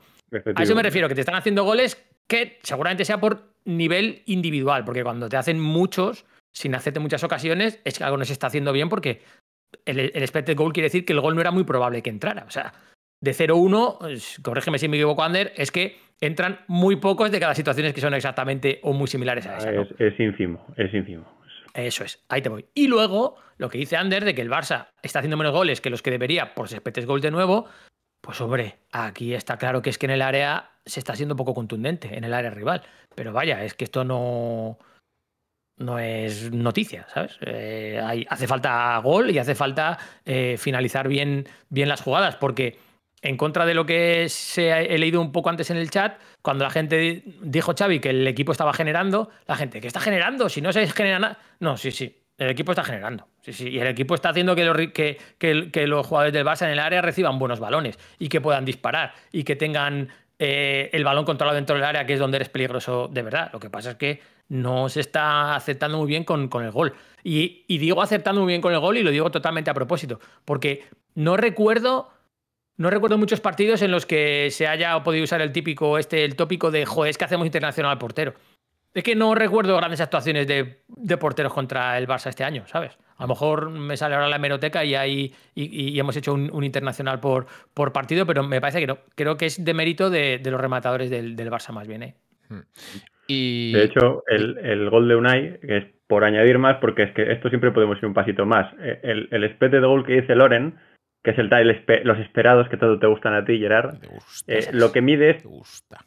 [SPEAKER 3] A eso me refiero, que te están haciendo goles que seguramente sea por nivel individual, porque cuando te hacen muchos, sin hacerte muchas ocasiones, es que algo no se está haciendo bien porque el, expected goal quiere decir que el gol no era muy probable que entrara. O sea, de 0-1, corrígeme si me equivoco, Ander, es que entran muy pocos de cada situaciones que son exactamente o muy similares a esa. Es,
[SPEAKER 2] es ínfimo, es ínfimo.
[SPEAKER 3] Eso es, ahí te voy. Y luego, lo que dice Ander de que el Barça está haciendo menos goles que los que debería por si espetes Gol de nuevo, pues hombre, aquí está claro que es que en el área se está siendo poco contundente, en el área rival. Pero vaya, es que esto no, no es noticia, ¿sabes? Eh, hace falta gol y hace falta eh, finalizar bien, bien las jugadas, porque en contra de lo que se he leído un poco antes en el chat, cuando la gente dijo Xavi que el equipo estaba generando, la gente, ¿qué está generando? Si no se genera nada. No, sí, sí. El equipo está generando. Sí, sí. Y el equipo está haciendo que los, jugadores del Barça en el área reciban buenos balones y que puedan disparar y que tengan eh, el balón controlado dentro del área, que es donde eres peligroso de verdad. Lo que pasa es que no se está aceptando muy bien con, el gol. Y, y digo aceptando muy bien con el gol y lo digo totalmente a propósito, porque no recuerdo no recuerdo muchos partidos en los que se haya podido usar el típico, este, el tópico de joder, es que hacemos internacional portero. Es que no recuerdo grandes actuaciones de, porteros contra el Barça este año, ¿sabes? A lo mejor me sale ahora la hemeroteca y, ahí, y, hemos hecho un, internacional por, partido, pero me parece que no. Creo que es de mérito de, los rematadores del, Barça más bien, ¿eh? hmm.
[SPEAKER 2] De hecho, el, gol de Unai, que es por añadir más, porque es que esto siempre podemos ir un pasito más. E, el, el de gol que dice Loren que es el Los Esperados, que tanto te gustan a ti, Gerard. Eh, lo que mide es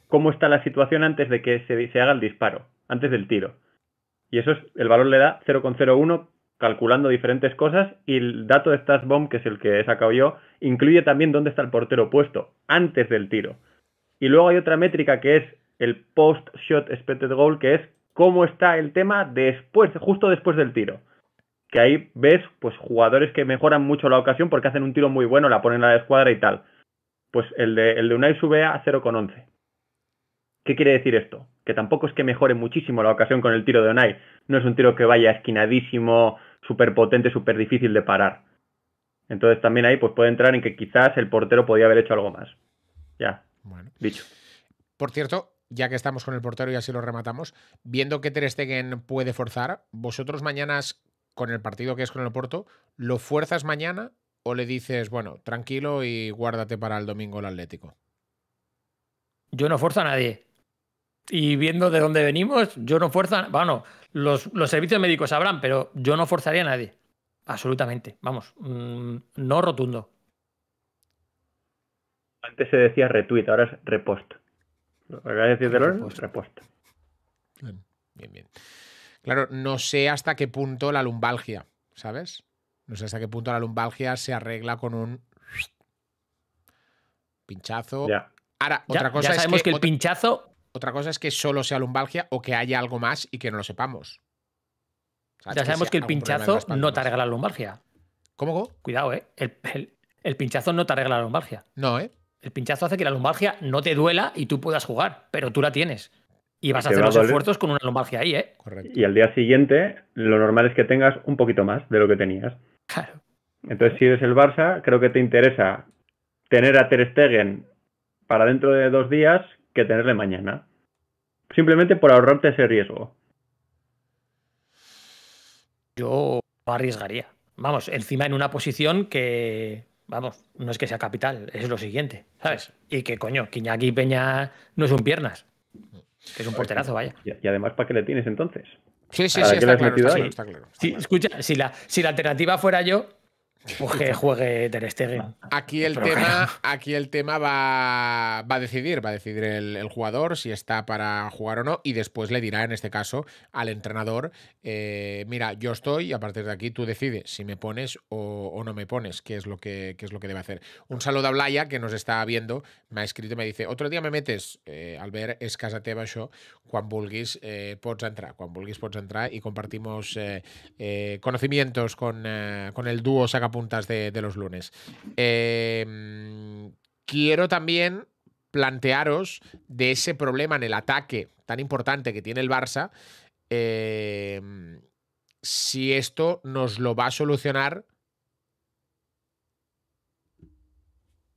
[SPEAKER 2] cómo está la situación antes de que se, haga el disparo, antes del tiro. Y eso es, el valor le da 0,01 calculando diferentes cosas y el dato de StatsBomb, que es el que he sacado yo, incluye también dónde está el portero puesto, antes del tiro. Y luego hay otra métrica que es el post-shot expected goal, que es cómo está el tema después, justo después del tiro que ahí ves pues jugadores que mejoran mucho la ocasión porque hacen un tiro muy bueno, la ponen a la escuadra y tal. Pues el de, el de Unai sube a 0,11. ¿Qué quiere decir esto? Que tampoco es que mejore muchísimo la ocasión con el tiro de Unai. No es un tiro que vaya esquinadísimo, súper potente, súper difícil de parar. Entonces también ahí pues puede entrar en que quizás el portero podía haber hecho algo más.
[SPEAKER 1] Ya. Bueno. Dicho. Por cierto, ya que estamos con el portero y así lo rematamos, viendo que Ter Stegen puede forzar, ¿vosotros mañanas con el partido que es con el Oporto, ¿lo fuerzas mañana o le dices, bueno, tranquilo y
[SPEAKER 3] guárdate para el domingo el Atlético? Yo no fuerzo a nadie. Y viendo de dónde venimos, yo no fuerzo. Bueno, los, los servicios médicos sabrán, pero yo no forzaría a nadie. Absolutamente. Vamos, mm, no rotundo.
[SPEAKER 2] Antes se decía retweet, ahora es repost. ¿Lo de decir repost?
[SPEAKER 1] bien. bien. Claro, no sé hasta qué punto la lumbalgia, ¿sabes? No sé hasta qué punto la lumbalgia se arregla con un pinchazo. Ya. Ahora, otra cosa sabemos es que, el pinchazo. Otra cosa es que solo sea lumbalgia o que haya algo más y que no lo sepamos. Ya sabemos que, el pinchazo no te arregla
[SPEAKER 3] la lumbalgia. ¿Cómo? Cuidado, ¿eh? El, el, pinchazo no te arregla la lumbalgia. No, ¿eh? El pinchazo hace que la lumbalgia no te duela y tú puedas jugar, pero tú la tienes. Y vas a hacer los esfuerzos con una lombalgia ahí, ¿eh? Correcto.
[SPEAKER 2] Y al día siguiente, lo normal es que tengas un poquito más de lo que tenías. Claro. Entonces, si eres el Barça, creo que te interesa tener a Ter Stegen para dentro de dos días que tenerle mañana. Simplemente por ahorrarte ese riesgo. Yo
[SPEAKER 3] arriesgaría. Vamos, encima en una posición que, vamos, no es que sea capital, es lo siguiente, ¿sabes? Y que, coño, Quiñaki Peña no son piernas. Que es un porterazo, vaya.
[SPEAKER 2] Y, además, ¿para qué le tienes entonces?
[SPEAKER 3] Sí, sí, sí, está claro, Escucha, si la, si la alternativa fuera yo, juegue Ter Stegen. Aquí el, tema,
[SPEAKER 1] aquí el tema va, va, a decidir, va a decidir el, jugador si está para jugar o no y después le dirá, en este caso, al entrenador, eh, mira, yo estoy y a partir de aquí tú decides si me pones o, no me pones, qué es, lo que, es lo que debe hacer. Un saludo a Blaya que nos está viendo, me ha escrito y me dice, otro día me metes, eh, al ver es casa teva Show, eh, vulguis pots entrar, Juan vulguis pots entrar y compartimos conocimientos con, con el dúo Saca puntas de, los lunes. Em, quiero también plantearos de ese problema en el ataque tan importante que tiene el Barça, em, si esto nos lo va a solucionar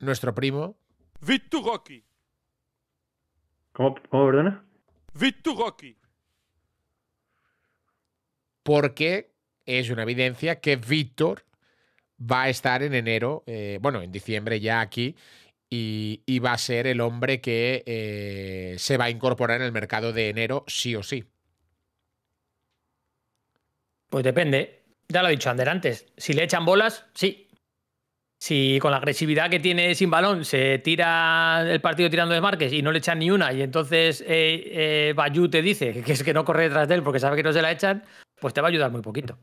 [SPEAKER 1] nuestro primo.
[SPEAKER 3] Víctor Rocky.
[SPEAKER 1] ¿Cómo, ¿Cómo, perdona?
[SPEAKER 3] Víctor
[SPEAKER 1] Porque es una evidencia que Víctor va a estar en enero, eh, bueno, en diciembre ya aquí, y, va a ser el hombre que eh, se va a incorporar en el mercado
[SPEAKER 3] de enero, sí o sí. Pues depende. Ya lo ha dicho Ander antes. Si le echan bolas, sí. Si con la agresividad que tiene sin balón se tira el partido tirando de Márquez y no le echan ni una, y entonces eh, Bayú te dice que es que no corre detrás de él porque sabe que no se la echan, pues te va a ayudar muy poquito.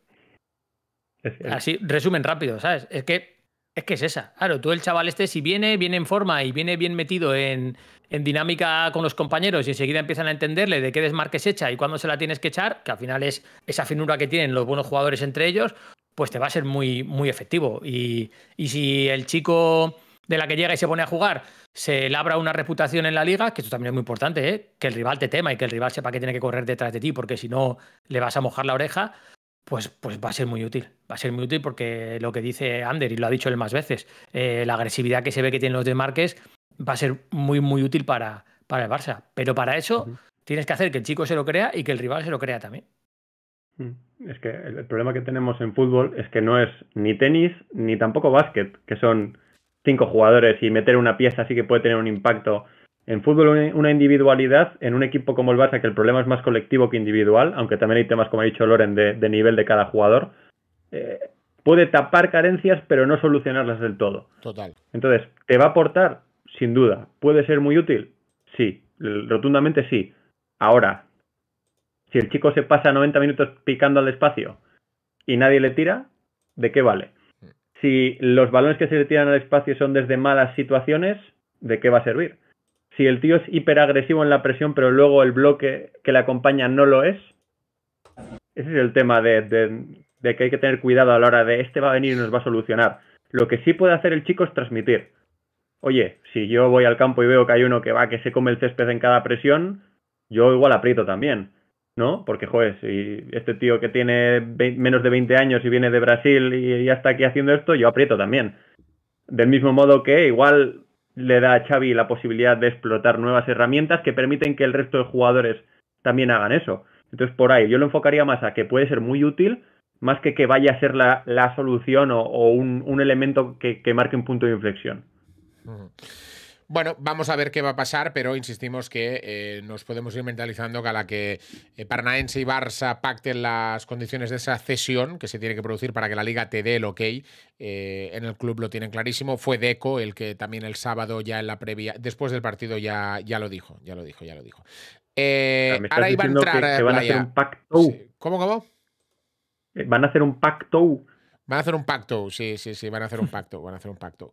[SPEAKER 3] Así, resumen rápido, ¿sabes? Es que es que es esa. Claro, tú el chaval este, si viene, viene en forma y viene bien metido en, dinámica con los compañeros y enseguida empiezan a entenderle de qué desmarque se echa y cuándo se la tienes que echar, que al final es esa finura que tienen los buenos jugadores entre ellos, pues te va a ser muy, muy efectivo. Y, si el chico de la que llega y se pone a jugar se labra una reputación en la liga, que esto también es muy importante, ¿eh? que el rival te tema y que el rival sepa que tiene que correr detrás de ti, porque si no le vas a mojar la oreja pues, pues va a ser muy útil. Va a ser muy útil porque lo que dice Ander, y lo ha dicho él más veces, eh, la agresividad que se ve que tienen los demarques va a ser muy, muy útil para, para el Barça. Pero para eso tienes que hacer que el chico se lo crea y que el rival se lo crea también.
[SPEAKER 2] Mm. Es que el problema que tenemos en fútbol es que no es ni tenis ni tampoco básquet, que son cinco jugadores y meter una pieza así que puede tener un impacto en fútbol una individualidad, en un equipo como el Barça, que el problema es más colectivo que individual, aunque también hay temas, como ha dicho Loren, de, nivel de cada jugador, eh, puede tapar carencias, pero no solucionarlas del todo. Total. Entonces, ¿te va a aportar? Sin duda. ¿Puede ser muy útil? Sí, rotundamente sí. Ahora, si el chico se pasa 90 minutos picando al espacio y nadie le tira, ¿de qué vale? Mm. Si los balones que se le tiran al espacio son desde malas situaciones, ¿de qué va a servir? si el tío es hiperagresivo en la presión, pero luego el bloque que le acompaña no lo es. Ese es el tema de, que hay que tener cuidado a la hora de este va a venir y nos va a solucionar. Lo que sí puede hacer el chico es transmitir. Oye, si yo voy al campo y veo que hay uno que va, que se come el césped en cada presión, yo igual aprieto también, ¿no? Porque, joder, si este tío que tiene menos de 20 años y viene de Brasil y ya está aquí haciendo esto, yo aprieto también. Del mismo modo que igual le da a Xavi la posibilidad de explotar nuevas herramientas que permiten que el resto de jugadores también hagan eso. Entonces, por ahí, yo lo enfocaría más a que puede ser muy útil, más que que vaya a ser la, la solución o, un, un, elemento que, que marque un punto de inflexión.
[SPEAKER 1] Bueno, vamos a ver qué va a pasar, pero insistimos que eh, nos podemos ir mentalizando que a la que eh, Parnaense y Barça pacten las condiciones de esa cesión que se tiene que producir para que la liga te dé el ok, eh, en el club lo tienen clarísimo. Fue Deco el que también el sábado ya en la previa, después del partido ya, ya lo dijo, ya lo dijo, ya lo dijo. ahora iba a entrar que, van a hacer un pacto. ¿Cómo, cómo? Van a hacer un pacto. Van a hacer un pacto, sí, sí, sí, van a hacer un pacto, van a hacer un pacto.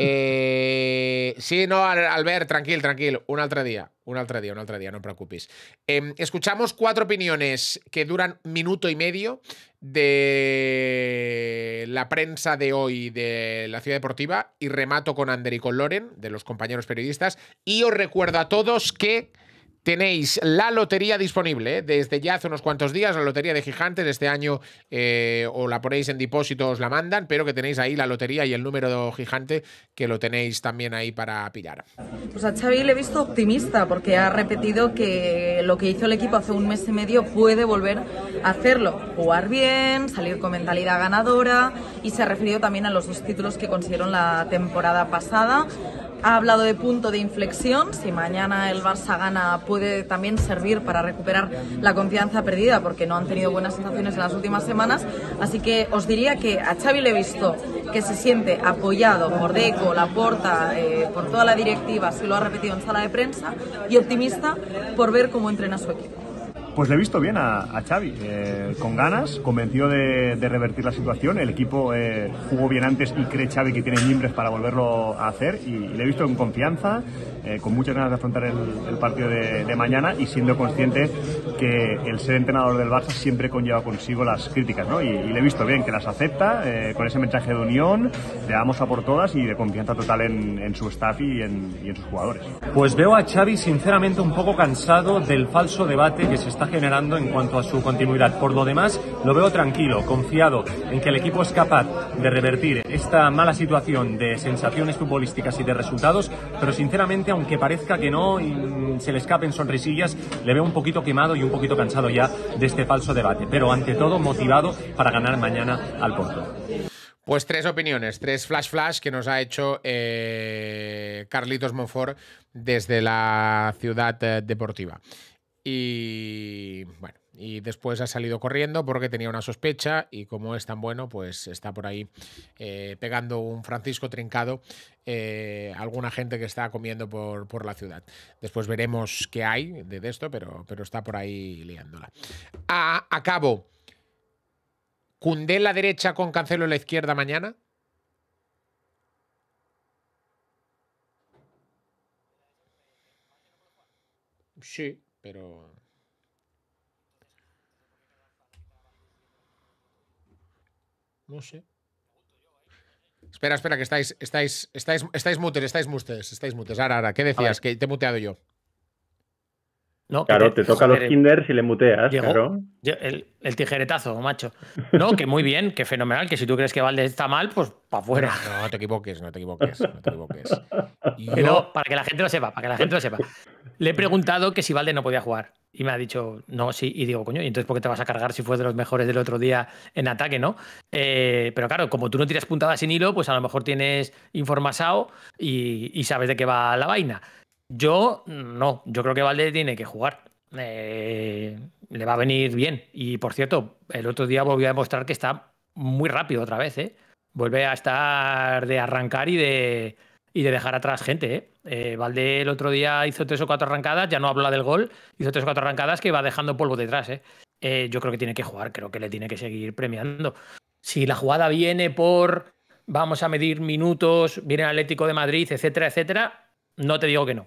[SPEAKER 1] Eh, sí, no, Albert, tranquilo, tranquilo. Un otro día, un otro día, un otro día. no te preocupes. Em, escuchamos cuatro opiniones que duran minuto y medio de la prensa de hoy de la Ciudad Deportiva y remato con Ander y con Loren, de los compañeros periodistas. Y os recuerdo a todos que tenéis la lotería disponible ¿eh? desde ya hace unos cuantos días, la lotería de Gigantes, este año eh, o la ponéis en depósito, os la mandan, pero que tenéis ahí la lotería y el número de gigante que lo tenéis también ahí para pillar.
[SPEAKER 5] Pues a Xavi le he visto optimista porque ha repetido que lo que hizo el equipo hace un mes y medio puede volver a hacerlo, jugar bien, salir con mentalidad ganadora y se ha referido también a los dos títulos que consiguieron la temporada pasada ha hablado de punto de inflexión. Si mañana el Barça gana, puede también servir para recuperar la confianza perdida, porque no han tenido buenas sensaciones en las últimas semanas. Así que os diría que a Xavi le he visto que se siente apoyado por Deco, Laporta, eh, por toda la directiva, si lo ha repetido en sala de prensa, y optimista por ver cómo entrena
[SPEAKER 4] su equipo.
[SPEAKER 2] Pues le he visto bien a, a Xavi, eh, con ganas, convencido de, revertir la situación. El equipo eh, jugó bien antes y cree Xavi que tiene mimbres para volverlo a hacer. Y, le he visto con confianza, eh, con muchas ganas de afrontar el, partido de, mañana y siendo consciente que el ser entrenador del Barça siempre conlleva consigo las críticas. Y, le he visto bien que las acepta, con ese mensaje de unión, de vamos a por todas y de confianza total en, su staff y en, sus jugadores. Pues veo a Xavi sinceramente un poco cansado del falso debate que se está generando en cuanto a su continuidad. Por lo demás, lo veo tranquilo, confiado en que el equipo es capaz de revertir esta mala situación de sensaciones futbolísticas y de resultados, pero sinceramente, aunque parezca que no se le escapen sonrisillas, le veo un poquito quemado y un poquito cansado ya de este falso debate, pero ante todo motivado para ganar mañana
[SPEAKER 1] al Porto. Pues tres opiniones, tres flash flash que nos ha hecho eh, Carlitos Monfort desde la ciudad eh, deportiva. Y bueno, y después ha salido corriendo porque tenía una sospecha y como es tan bueno, pues está por ahí eh, pegando un Francisco Trincado eh, alguna gente que está comiendo por, la ciudad. Después veremos qué hay de, esto, pero, pero, está por ahí liándola. A, a cabo, ¿Cundé la derecha con Cancelo en la izquierda mañana? Sí, pero... No sé. Espera, espera, que estáis, estáis, estáis, estáis mutes, estáis mutes, estáis Ahora, ahora, ¿qué decías? Que te he muteado yo.
[SPEAKER 3] No, claro, te,
[SPEAKER 2] toca los kinders y le muteas, El,
[SPEAKER 3] tijeretazo, macho. No, que muy bien, que fenomenal, que si tú crees que Valde está mal, pues para afuera. No, te equivoques, no te equivoques, no te equivoques. para que la gente lo sepa, para que la gente lo sepa. Le he preguntado que si Valde no podía jugar. Y me ha dicho, no, sí, y digo, coño, ¿y entonces por qué te vas a cargar si fue de los mejores del otro día en ataque, no? Eh, pero claro, como tú no tiras puntadas sin hilo, pues a lo mejor tienes informasao y sabes de qué va la vaina. Yo no, yo creo que Valde tiene que jugar. Eh, le va a venir bien. Y por cierto, el otro día volvió a demostrar que está muy rápido otra vez, ¿eh? Vuelve a estar de arrancar y de, de dejar atrás gente, ¿eh? eh el otro día hizo tres o cuatro arrancadas, ya no habla del gol, hizo tres o cuatro arrancadas que va dejando polvo detrás, ¿eh? Yo creo que tiene que jugar, creo que le tiene que seguir premiando. Si la jugada viene por vamos a medir minutos, viene el Atlético de Madrid, etcétera, etcétera, no te digo que no.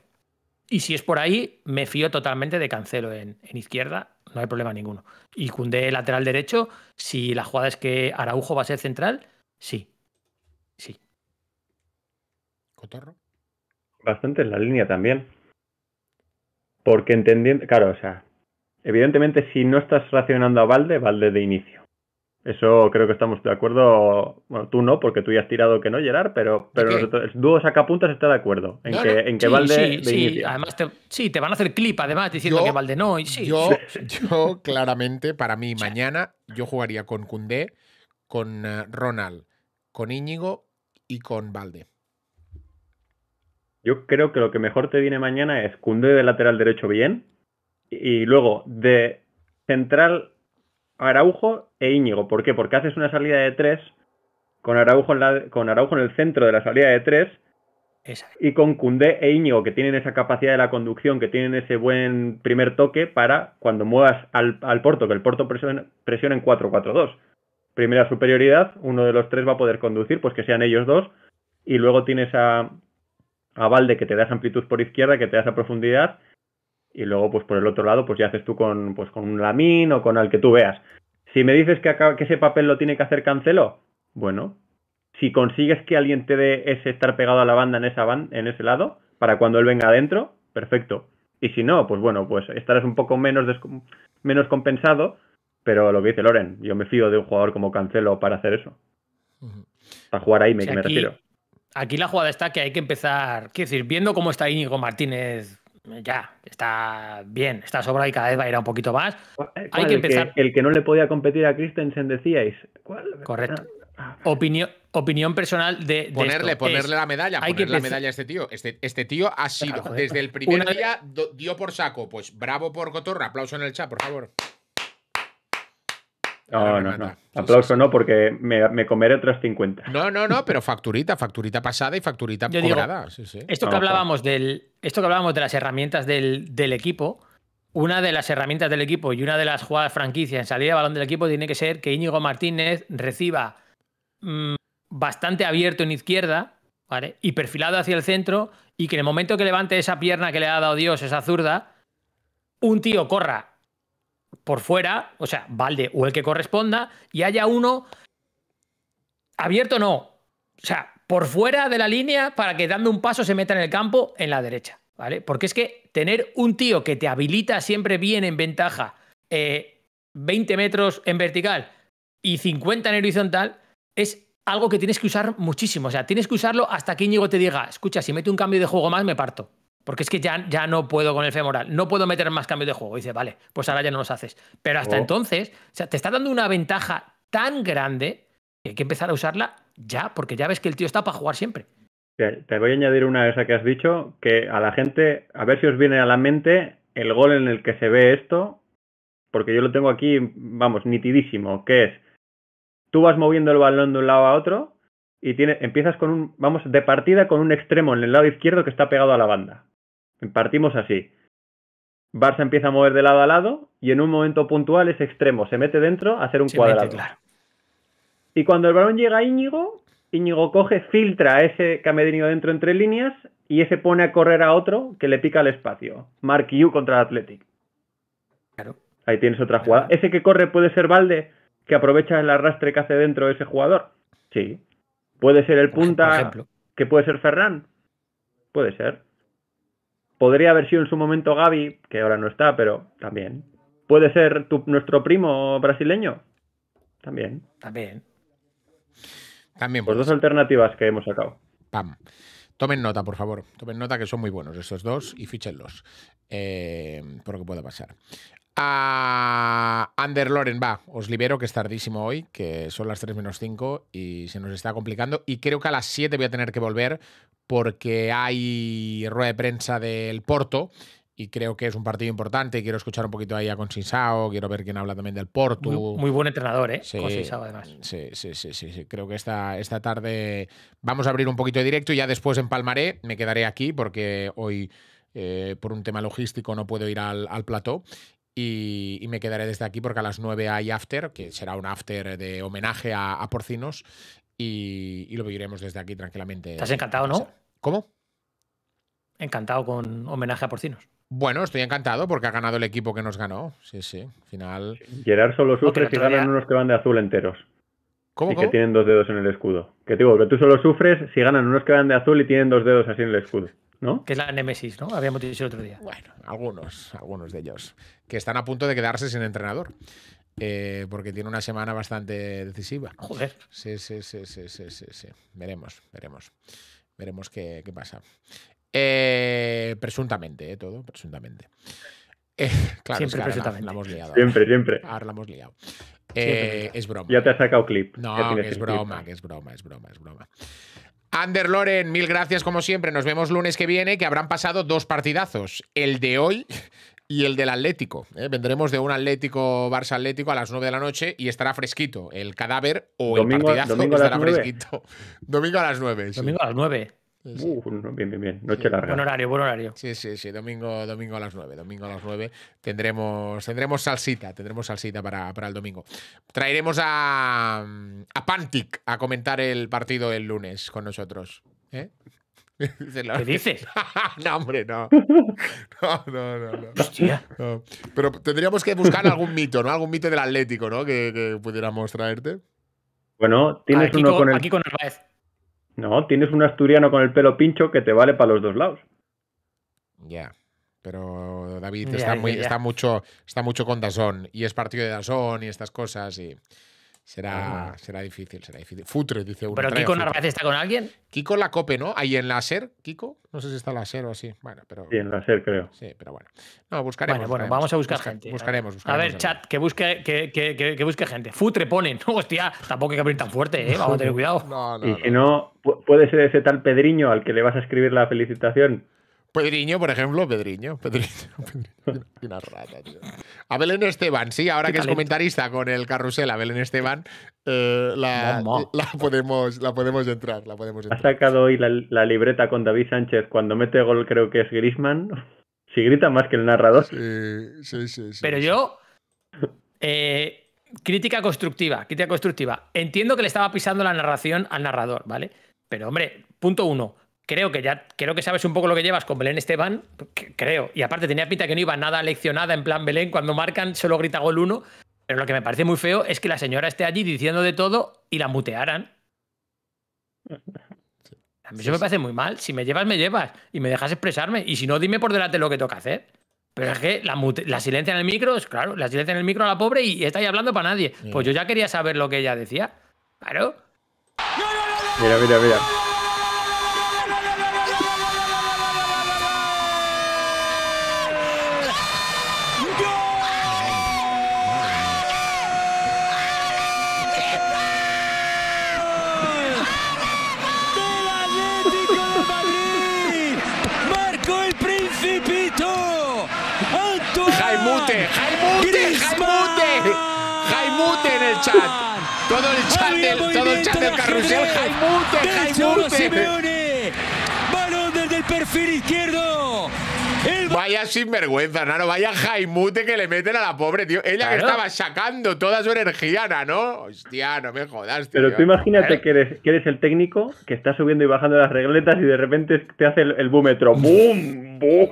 [SPEAKER 3] Y si es por ahí, me fío totalmente de Cancelo en, izquierda, no hay problema ninguno. Y Cundé lateral derecho, si la jugada es que Araujo va a ser central, sí. Sí. Cotorro.
[SPEAKER 2] Bastante en la línea también. Porque entendiendo, claro, o sea, evidentemente si no estás racionando a Valde, Valde de inicio. Eso creo que estamos de acuerdo. Bueno, tú no, porque tú ya has tirado que no, Gerard, pero, pero nosotros, el dúo sacapuntas está
[SPEAKER 3] de
[SPEAKER 1] acuerdo en que, en sí,
[SPEAKER 3] Además te, sí, te van a hacer clip, además, diciendo que Valde no. yo,
[SPEAKER 1] claramente, para mí, mañana, yo jugaría con Cundé, con eh, Ronald, con Íñigo y con Valde.
[SPEAKER 2] Yo creo que lo que mejor te viene mañana es Cundé de lateral derecho bien. Y luego, de central Araujo e Íñigo. ¿Por qué? Porque haces una salida de tres con Araujo en, con Araujo en el centro de la salida de tres y con Cundé e Íñigo que tienen esa capacidad de la conducción, que tienen ese buen primer toque para cuando muevas al, al Porto, que el Porto presione en 4-4-2. Primera superioridad, uno de los tres va a poder conducir, pues que sean ellos dos. Y luego tienes a, a Valde que te das amplitud por izquierda, que te das a profundidad y luego pues por el otro lado pues ya haces tú con pues con un Lamín o con el que tú veas. Si me dices que, que ese papel lo tiene que hacer Cancelo, bueno, si consigues que alguien te dé ese estar pegado a la banda en esa en ese lado para cuando él venga adentro, perfecto. Y si no, pues bueno, pues estarás un poco menos menos compensado, pero lo que dice Loren, yo me fío de un jugador como Cancelo para hacer eso. Para jugar ahí, me, refiero.
[SPEAKER 3] Aquí la jugada está que hay que empezar, quiero decir, viendo cómo está Íñigo Martínez ya, está bien, está sobra y cada vez va a ir a un poquito más. Hay que
[SPEAKER 2] el que no le podía competir a Christensen decíais.
[SPEAKER 3] Correcto. Ah, ah, opinión, opinión personal de, ponerle, ponerle la medalla, hay ponerle la medalla a
[SPEAKER 1] este tío. Este, este tío ha sido, desde el primer día, dio por saco. Pues bravo por Cotorra, aplauso en el chat, por favor.
[SPEAKER 2] No, no, no. Aplauso no, porque
[SPEAKER 1] me, comeré otras 50. No, no, no, pero facturita, facturita pasada y facturita
[SPEAKER 3] Esto, que hablábamos del, esto que hablábamos de las herramientas del, equipo, una de las herramientas del equipo y una de las jugadas franquicias en salida de balón del equipo tiene que ser que Íñigo Martínez reciba mm, bastante abierto en izquierda ¿vale? y perfilado hacia el centro y que en el momento que levante esa pierna que le ha dado Dios, esa zurda, un tío corra por fuera, o sea, Valde o el que corresponda, y haya uno abierto no, o sea, por fuera de la línea para que dando un paso se meta en el campo en la derecha, ¿vale? Porque es que tener un tío que te habilita siempre bien en ventaja 20 eh, metros en vertical y 50 en horizontal es algo que tienes que usar muchísimo, o sea, tienes que usarlo hasta que Íñigo te diga, escucha, si mete un cambio de juego más me parto. Porque es que ya, ya no puedo con el femoral, no puedo meter más cambios de juego. Y dice, vale, pues ahora ya no los haces. Pero hasta oh. entonces, o sea, te está dando una ventaja tan grande que hay que empezar a usarla ya, porque ya ves que el tío está para jugar siempre.
[SPEAKER 2] Te voy a añadir una de esas que has dicho, que a la gente, a ver si os viene a la mente el gol en el que se ve esto, porque yo lo tengo aquí, vamos, nitidísimo, que es, tú vas moviendo el balón de un lado a otro y tienes, empiezas con un, vamos, de partida con un extremo en el lado izquierdo que está pegado a la banda. Partimos así. Barça empieza a mover de lado a lado y en un momento puntual es extremo, se mete dentro a hacer un cuadrado. Y cuando el balón llega a Íñigo, Íñigo coge, filtra a ese Camerino dentro entre líneas y ese pone a correr a otro que le pica el espacio. Mark U contra el Athletic. Claro. Ahí tienes otra jugada. Ese que corre puede ser Valde, que aprovecha el arrastre que hace dentro de ese jugador. Sí. Puede ser el punta, que puede ser Ferran. Puede ser podría haber sido en su momento Gaby, que ahora no está, pero también. ¿Puede ser nuestro primo brasileño? También.
[SPEAKER 3] También.
[SPEAKER 1] También. Por pues pues dos alternativas que hemos sacado. Pam. Tomen nota, por favor. Tomen nota que son muy buenos estos dos y fichenlos. Eh, por lo que pueda pasar. A Ander Loren, va, os libero que es tardísimo hoy, que son las 3 menos 5 y se nos está complicando. Y creo que a las 7 voy a tener que volver porque hay rueda de prensa del Porto y creo que es un partido importante. Quiero escuchar un poquito ahí a Consisao, quiero ver quién habla también del Porto. Muy, buen entrenador, ¿eh? Sí, además. Sí, sí, sí, sí, Creo que esta, esta tarde vamos a abrir un poquito de directo y ya después empalmaré. Me quedaré aquí porque hoy, eh, por un tema logístico, no puedo ir al, al plató. Y, me quedaré desde aquí porque a las nueve hay after, que será un after de homenaje a, Porcinos. Y, y, lo viviremos desde aquí tranquilamente. Estás encantado, ¿no? ¿Cómo? Encantado con homenaje a porcinos. Bueno, estoy encantado porque ha ganado el equipo que nos ganó. Sí, sí. final.
[SPEAKER 2] Gerard solo sufre si ganan unos que van de azul enteros. ¿Cómo, y que tienen dos dedos en el escudo. Que te digo, que tú solo sufres si ganan unos que van de azul y tienen dos dedos así en el
[SPEAKER 3] escudo.
[SPEAKER 1] ¿No? Que es la Nemesis, ¿no? Habíamos dicho el otro día. Bueno, algunos, algunos de ellos. Que están a punto de quedarse sin entrenador. Eh, porque tiene una semana bastante decisiva. Joder. sí, sí, sí, sí, sí, sí. Veremos, veremos. Veremos qué, pasa. Eh, presuntamente, eh, todo, presuntamente. Eh, claro, siempre es La, hemos liado. Siempre, siempre. Ahora la hemos liado. Eh, es broma. Ya te ha sacado clip. No, es broma, es broma, es broma, es broma. Ander Loren, mil gracias como siempre. Nos vemos lunes que viene, que habrán pasado dos partidazos. El de hoy y el del Atlético. ¿eh? Vendremos de un Atlético Barça Atlético a las 9 de la noche y estará fresquito. El cadáver o el partidazo estará fresquito. Domingo a las 9. Domingo a las 9. Uh,
[SPEAKER 2] bien, bien, bien. Noche larga. Buen
[SPEAKER 1] horario, buen horario. Sí, sí, sí. Domingo, domingo a las 9. Domingo a las 9 tendremos, tendremos salsita. Tendremos salsita para, para el domingo. Traeremos a, a Pantic a comentar el partido el lunes con nosotros. ¿Eh? ¿Qué dices? no, hombre, no. No, no, no. Hostia. Pero tendríamos que buscar algún mito, ¿no? Algún mito del Atlético, ¿no? Que, pudiéramos traerte. Bueno, tienes uno con, el. Aquí con No, tienes
[SPEAKER 2] un asturiano con el pelo pincho que te vale para
[SPEAKER 1] los dos lados. Ya. Pero David está, mucho, está mucho con Dazón. Y es partido de Dazón y estas cosas. Y Será, será difícil, será difícil. Futre, dice uno. ¿Pero Kiko Narváez está con alguien? Kiko la cope, ¿no? Ahí en la SER, Kiko. No sé si está en la SER o así. Bueno,
[SPEAKER 3] pero... Sí, en la SER creo. Sí, pero bueno.
[SPEAKER 1] No, buscaremos. Bueno, bueno, vamos a buscar gente. Buscaremos, buscaremos. A
[SPEAKER 3] ver, chat, que busque, que, que, que, que busque gente. Futre ponen. hostia, tampoco hay que abrir tan fuerte, ¿eh? Vamos a tener cuidado. no, no, y
[SPEAKER 2] si no, puede ser ese tal Pedriño al que le vas a escribir la
[SPEAKER 1] felicitación. Pedriño, por ejemplo, Pedriño. Pedriño, Una rata, tío. A Esteban, sí, ahora que es comentarista con el carrusel, a Belén Esteban, eh, la, podemos, la podemos entrar. La podemos Ha
[SPEAKER 2] sacado hoy la, libreta con David Sánchez cuando mete gol, creo que es Grisman. Si grita más que el narrador. Sí, sí, sí. Pero yo.
[SPEAKER 3] Eh, crítica constructiva, crítica constructiva. Entiendo que le estaba pisando la narración al narrador, ¿vale? Pero, hombre, punto uno creo que ya creo que sabes un poco lo que llevas con Belén Esteban, creo. Y aparte tenía pinta que no iba nada leccionada en plan Belén, cuando marcan solo grita gol uno. Pero lo que me parece muy feo es que la señora esté allí diciendo de todo y la mutearan.
[SPEAKER 5] A
[SPEAKER 3] mí eso me parece muy mal. Si me llevas, me llevas. Y me dejas expresarme. Y si no, dime por delante lo que toca hacer. Pero es que la, silencia en el micro, es claro, la silencia en el micro a la pobre y está ahí hablando para nadie. Pues yo ya quería saber lo que ella decía.
[SPEAKER 4] Claro.
[SPEAKER 2] Mira, mira, mira.
[SPEAKER 1] Todo el chat del, todo el chat del carrusel. Jaimute, Jaimute.
[SPEAKER 4] Balón desde
[SPEAKER 1] el perfil izquierdo. vaya Vaya sinvergüenza, Nano. Vaya jaimute que le meten a la pobre, tío. Ella que estaba sacando toda su energía, Nano. Hostia, no me jodas, tío.
[SPEAKER 2] Pero tú imagínate que, eres, que eres el técnico que está subiendo y bajando las regletas y de repente te hace el, el búmetro. ¡Bum! ¡Bum!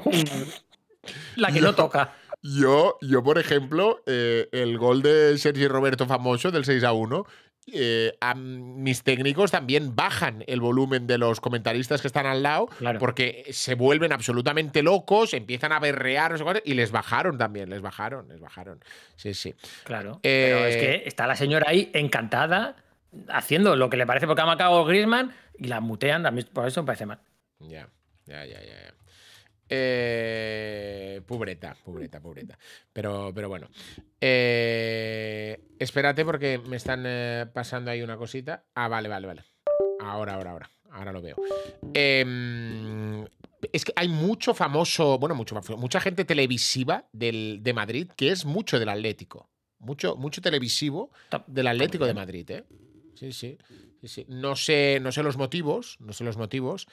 [SPEAKER 3] La que no toca.
[SPEAKER 1] Yo, yo por ejemplo, eh, el gol de Sergi Roberto famoso del 6 a 1, eh, mis técnicos también bajan el volumen de los comentaristas que están al lado porque se vuelven absolutamente locos, empiezan a berrear y les bajaron también, les bajaron, les bajaron. Sí, sí.
[SPEAKER 3] Claro. pero es eh, que está la señora ahí encantada haciendo lo que le parece porque ha marcado Griezmann y la mutean, por eso me parece mal.
[SPEAKER 1] Ya, ya, ya, ya. Eh, pubreta, pubreta, pubreta. Pero, pero bueno. Eh, espérate porque me están eh, pasando ahí una cosita. Ah, vale, vale, vale. Ahora, ahora, ahora. Ahora lo veo. Em, es que hay mucho famoso, bueno, mucho mucha gente televisiva de Madrid que es mucho del Atlético. Mucho, mucho televisivo del Atlético de Madrid, ¿eh? Sí, sí. sí, sí. No, sé, no sé los motivos, no sé los motivos,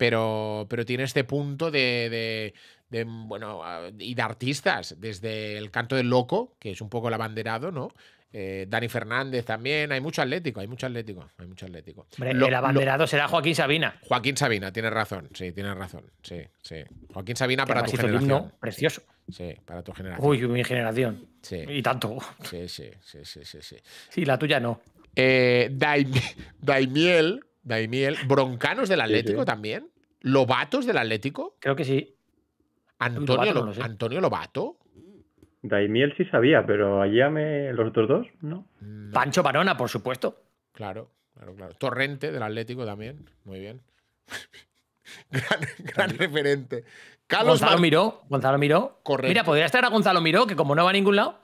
[SPEAKER 1] pero, tiene este punto de, mm, bueno, ah, y de artistas, desde el canto del loco, que es un poco el abanderado, ¿no? Eh, Dani Fernández también, hay mucho atlético, hay mucho atlético, hay mucho atlético. el abanderado será Joaquín Sabina. Joaquín Sabina, tiene razón, sí, tiene razón, sí, sí. Joaquín Sabina para tu generación. precioso. Sí, para tu generación. Uy, mi generación. Sí. Y tanto. Sí, sí, sí, sí, sí.
[SPEAKER 3] Sí, la tuya no. Eh,
[SPEAKER 1] Daimiel, Daimiel. Broncanos del Atlético también. Lobatos del Atlético. Creo que sí. Antonio, Lobato,
[SPEAKER 2] Daimiel sí sabía, pero allá me. Los otros dos, ¿no?
[SPEAKER 1] Mm. Pancho Barona, por supuesto. Claro, claro, claro. Torrente del Atlético también. Muy bien.
[SPEAKER 3] gran, referente. Carlos Gonzalo Miró, Gonzalo Miró. Mira, podría estar a Gonzalo Miró, que como no va a ningún lado.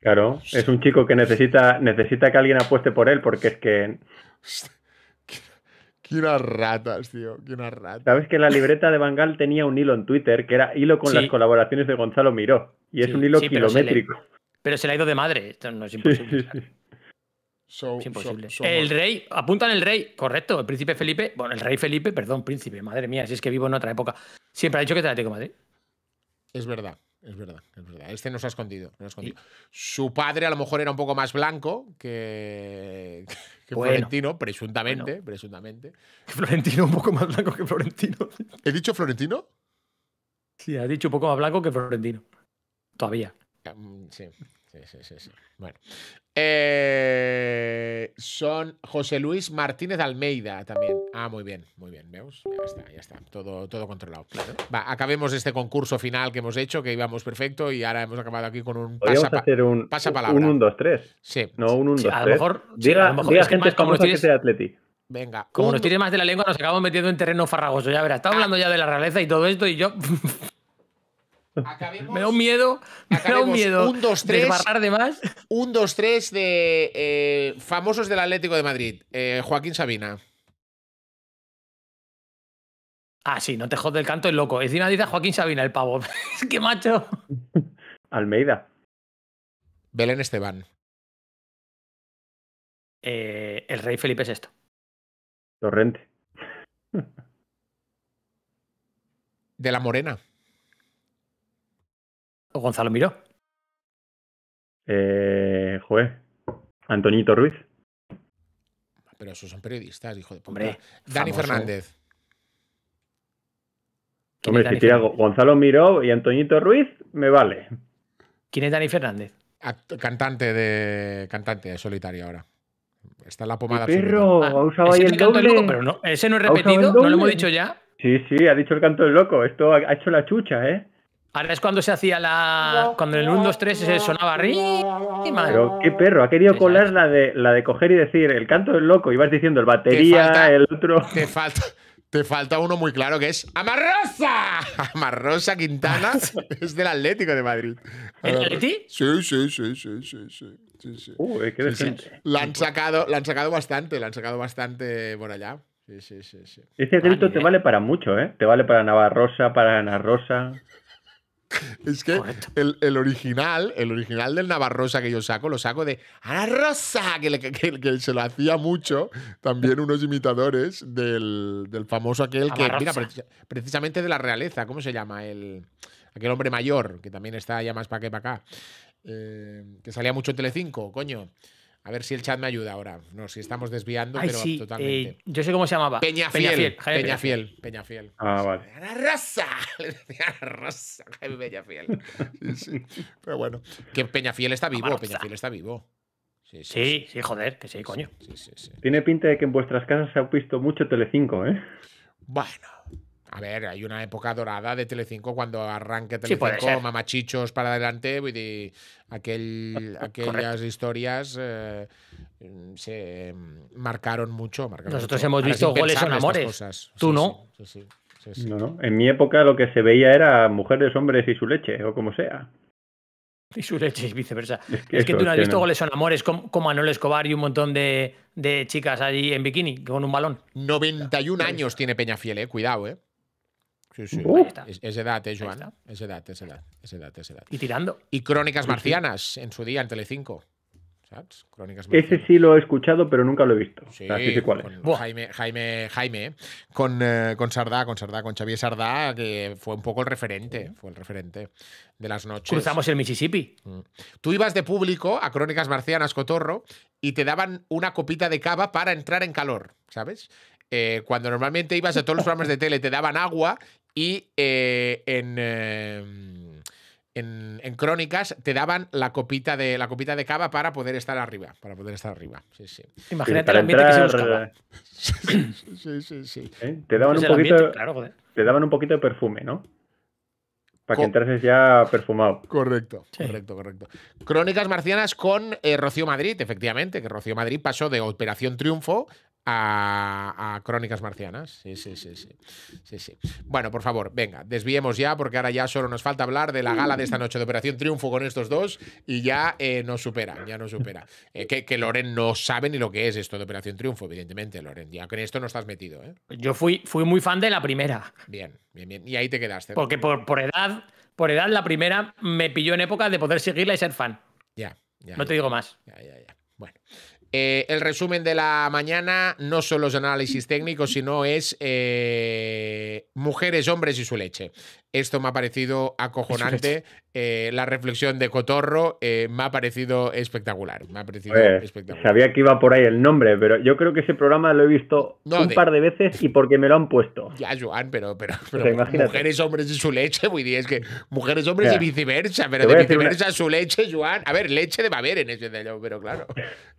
[SPEAKER 2] Claro, es un chico que necesita, necesita que alguien apueste por él, porque es que
[SPEAKER 3] Qué
[SPEAKER 1] unas ratas,
[SPEAKER 3] tío. qué unas ratas.
[SPEAKER 2] Sabes que la libreta de Bangal tenía un hilo en Twitter que era hilo con las colaboraciones de Gonzalo Miró. Y es un hilo kilométrico.
[SPEAKER 3] Pero se, le, ha ido de madre. Esto no es imposible. es imposible. el rey, apuntan el rey, correcto, el príncipe Felipe, bueno, el rey Felipe, perdón, príncipe, madre mía, si es que vivo en otra época, siempre ha dicho que te la tengo madre Es verdad
[SPEAKER 1] es verdad, es
[SPEAKER 3] verdad. Este no se ha escondido.
[SPEAKER 1] Su padre a lo mejor era un poco más blanco que, Florentino, presuntamente, presuntamente.
[SPEAKER 3] Florentino un poco más blanco que Florentino. ¿He dicho Florentino? Sí, ha dicho un poco más blanco que Florentino. Todavía.
[SPEAKER 1] Mm, sí sí, sí, sí, sí. Bueno. Eh, son José Luis Martínez Almeida también. Ah, muy bien, muy bien. Ya está, ya está. Todo, todo controlado. Va, acabemos este concurso final que hemos hecho, que íbamos perfecto y ahora hemos acabado aquí con un
[SPEAKER 2] Podríamos pasa, hacer un, 1, 2, 3. Sí. No, un 1, 2, 3. A lo mejor. Diga, a gente como famosa que sea Atleti.
[SPEAKER 3] Venga. Como nos tires más de la lengua, nos acabamos metiendo en terreno farragoso. Ya verás, estamos ah. hablando ya de la realeza y todo esto, y yo me da un miedo, me
[SPEAKER 1] da
[SPEAKER 4] miedo
[SPEAKER 3] un, dos, tres, de, más.
[SPEAKER 1] Un, dos, tres de eh, famosos del Atlético de Madrid.
[SPEAKER 3] Eh, Joaquín Sabina. Ah, sí, no te jodes el canto, es loco. Encima dice Joaquín Sabina, el pavo. es que macho.
[SPEAKER 2] Almeida.
[SPEAKER 1] Belén Esteban.
[SPEAKER 3] Eh, el
[SPEAKER 2] rey
[SPEAKER 1] Felipe VI. Torrente. de la Morena.
[SPEAKER 3] ¿O Gonzalo Miró?
[SPEAKER 2] Eh, joder. Antonito Ruiz.
[SPEAKER 1] Pero esos son periodistas, hijo de puta. Dani Fernández.
[SPEAKER 2] Hombre, si hago Gonzalo Miró y Antoñito Ruiz, me vale.
[SPEAKER 1] ¿Quién es Dani Fernández? cantante de cantante solitario ahora. Está en la pomada. perro,
[SPEAKER 3] ha ah, usado ahí el del Loco, pero no, ese no es repetido, no lo hemos dicho ya.
[SPEAKER 1] Sí, sí, ha dicho el
[SPEAKER 2] canto del loco. Esto ha hecho la chucha, ¿eh?
[SPEAKER 3] Ahora es cuando se hacía la. Cuando en el 1, 2, 3 se sonaba ri.
[SPEAKER 2] Pero qué perro, ha querido colar la de, la de coger y decir el canto del loco. Y vas diciendo el batería, el
[SPEAKER 1] otro. Te falta, te falta uno muy claro que es Amarrosa. Amarrosa Quintana es del Atlético de Madrid. ¿El Atlético? Sí, sí, sí, sí, sí. sí. Sí, uh, La han sacado, la han sacado bastante, la han sacado bastante por allá. Sí, sí, sí, sí.
[SPEAKER 2] Este te vale para mucho, ¿eh? Te vale para
[SPEAKER 1] Navarrosa, para Ana Rosa. Es que el, el, original, el original del Navarrosa que yo saco, lo saco de Ana Rosa, que, que, se lo hacía mucho también unos imitadores del, del famoso aquel que, mira, precisamente de la realeza, ¿cómo se llama? El, aquel hombre mayor, que también está ya más para que para acá, eh, que salía mucho en Telecinco, coño. A ver si el chat me ayuda ahora. No, si estamos desviando, pero totalmente. Eh, yo sé cómo se llamaba. Peñafiel. fiel. Peñafiel. fiel. Ah, vale. La raza. La raza. Peñafiel. Sí, sí. Pero bueno. Que Peñafiel está vivo. Peñafiel está vivo. Sí, sí, sí, joder, que sí, coño.
[SPEAKER 2] Tiene pinta de que en vuestras casas se ha visto mucho Telecinco, ¿eh?
[SPEAKER 1] Bueno. A ver, hay una época dorada de Telecinco cuando arranque Telecinco, mamachichos para adelante, aquel, aquellas historias eh, mm, se mm, marcaron mucho. Nosotros hemos visto goles son amores. Tú no.
[SPEAKER 2] no, no. En mi época lo que se veía era mujeres, hombres y su leche, o como sea.
[SPEAKER 3] Y su leche y viceversa. Es que, tú no has visto goles son amores como, como Escobar y un montón de, chicas allí en bikini con un balón. 91 años tiene Peñafiel, eh. cuidado, eh.
[SPEAKER 1] Sí, sí. es, edad, ¿eh, Joan. Es edad, es edad, es edad, es edad. Y tirando. Y Crónicas Marcianas, en su día, en Telecinco. ¿Sabes? Crónicas Ese
[SPEAKER 2] sí lo he escuchado, pero nunca lo he visto.
[SPEAKER 1] Sí, Jaime, Jaime, Jaime, con, eh, con Sardá, con Sardá, con Xavier Sardá, que fue un poco el referente, fue el referente de las noches. Cruzamos el
[SPEAKER 3] Mississippi. Mm.
[SPEAKER 1] Tú ibas de público a Crónicas Marcianas Cotorro y te daban una copita de cava para entrar en calor, ¿sabes? Eh, cuando normalmente ibas a todos los programas de tele, te daban agua y eh, em, en, en, Crónicas te daban la copita de la copita de cava para poder estar arriba. Para poder estar arriba. Sí, sí. Imagínate el ambiente que se buscaba. sí, sí, sí. ¿Eh?
[SPEAKER 2] Te, daban un poquito, de perfume, ¿no? Para que entrases ya perfumado. Correcto, correcto, correcto.
[SPEAKER 1] Crónicas marcianas con eh, Rocío Madrid, efectivamente, que Rocío Madrid pasó de Operación Triunfo a, Crónicas Marcianas. Sí sí, sí, Bueno, por favor, venga, desviemos ya porque ahora ya solo nos falta hablar de la gala de esta noche de Operación Triunfo con estos dos y ya eh, nos supera, ya nos supera. Eh, que, que, Loren no sabe ni lo que es esto de Operación Triunfo, evidentemente, Loren. Ya en esto no estás metido. ¿eh?
[SPEAKER 3] Yo fui, fui muy fan de la primera.
[SPEAKER 1] Bien, bien,
[SPEAKER 3] bien. Y ahí te quedaste. Porque por, por, edad, por edad, la primera me pilló en época de poder seguirla y ser fan. Ya, ya. No te digo más. Ya, ya, ya. Bueno. Eh, el resumen de la
[SPEAKER 1] mañana no son los análisis técnicos, sino es eh, mujeres, hombres y su leche. Esto me ha parecido acojonante. Eh, la reflexión de Cotorro eh, me ha parecido espectacular. Me ha parecido espectacular. Sabía
[SPEAKER 2] que iba por ahí el nombre, pero yo creo que ese programa lo he
[SPEAKER 1] visto un par de veces y porque me lo han puesto. Ya, Joan, pero, mujeres, hombres y su leche, muy bien. Es que mujeres, hombres y viceversa, pero de viceversa su leche, Joan. A ver, leche de haber en ese de pero claro.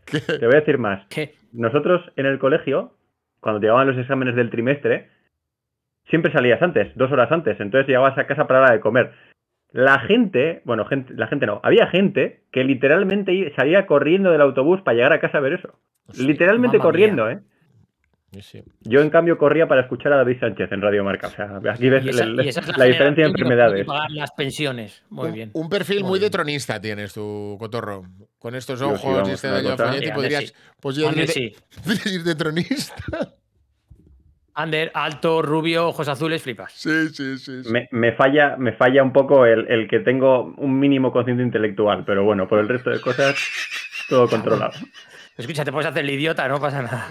[SPEAKER 2] te voy a decir más. Nosotros en el colegio, cuando llegaban los exámenes del trimestre, siempre salías antes, dos horas antes, entonces llegabas a casa para la de comer. La gente, bueno, gente, la gente no, había gente que literalmente salía corriendo del autobús para llegar a casa a ver eso. literalmente corriendo, ¿eh? Yo, en cambio, corría para escuchar a David Sánchez en Radio Marca. O sea, aquí ves la,
[SPEAKER 1] diferencia de enfermedades.
[SPEAKER 3] las pensiones. Muy bien.
[SPEAKER 1] Un perfil muy, de tronista tienes tu cotorro. Con estos ojos y este daño podrías,
[SPEAKER 3] ir, de, tronista. Ander, alto, rubio, ojos azules, flipas. Sí, sí, sí.
[SPEAKER 2] Me, falla, me falla un poco el, que tengo un mínimo consciente intelectual, pero bueno, por el resto de cosas, todo controlado.
[SPEAKER 3] Escucha, te puedes hacer el idiota, no pasa nada.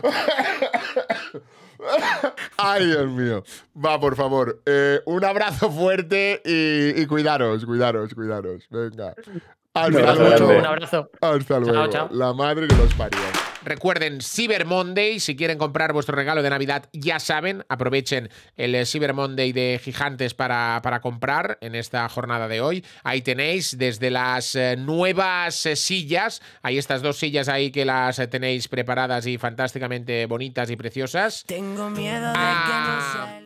[SPEAKER 1] Ay, Dios mío. Va, por favor. Eh, un abrazo fuerte y, y, cuidaros, cuidaros, cuidaros. Venga. Un abrazo. Hasta luego. La madre que los parió. Recuerden Cyber Monday, si quieren comprar vuestro regalo de Navidad, ya saben, aprovechen el eh, Cyber Monday de Gigantes para, para comprar en esta jornada de hoy. Ahí tenéis desde las eh, nuevas eh, sillas, hay estas dos sillas ahí que las tenéis preparadas y fantásticamente bonitas y preciosas.
[SPEAKER 3] Tengo miedo de que no ah.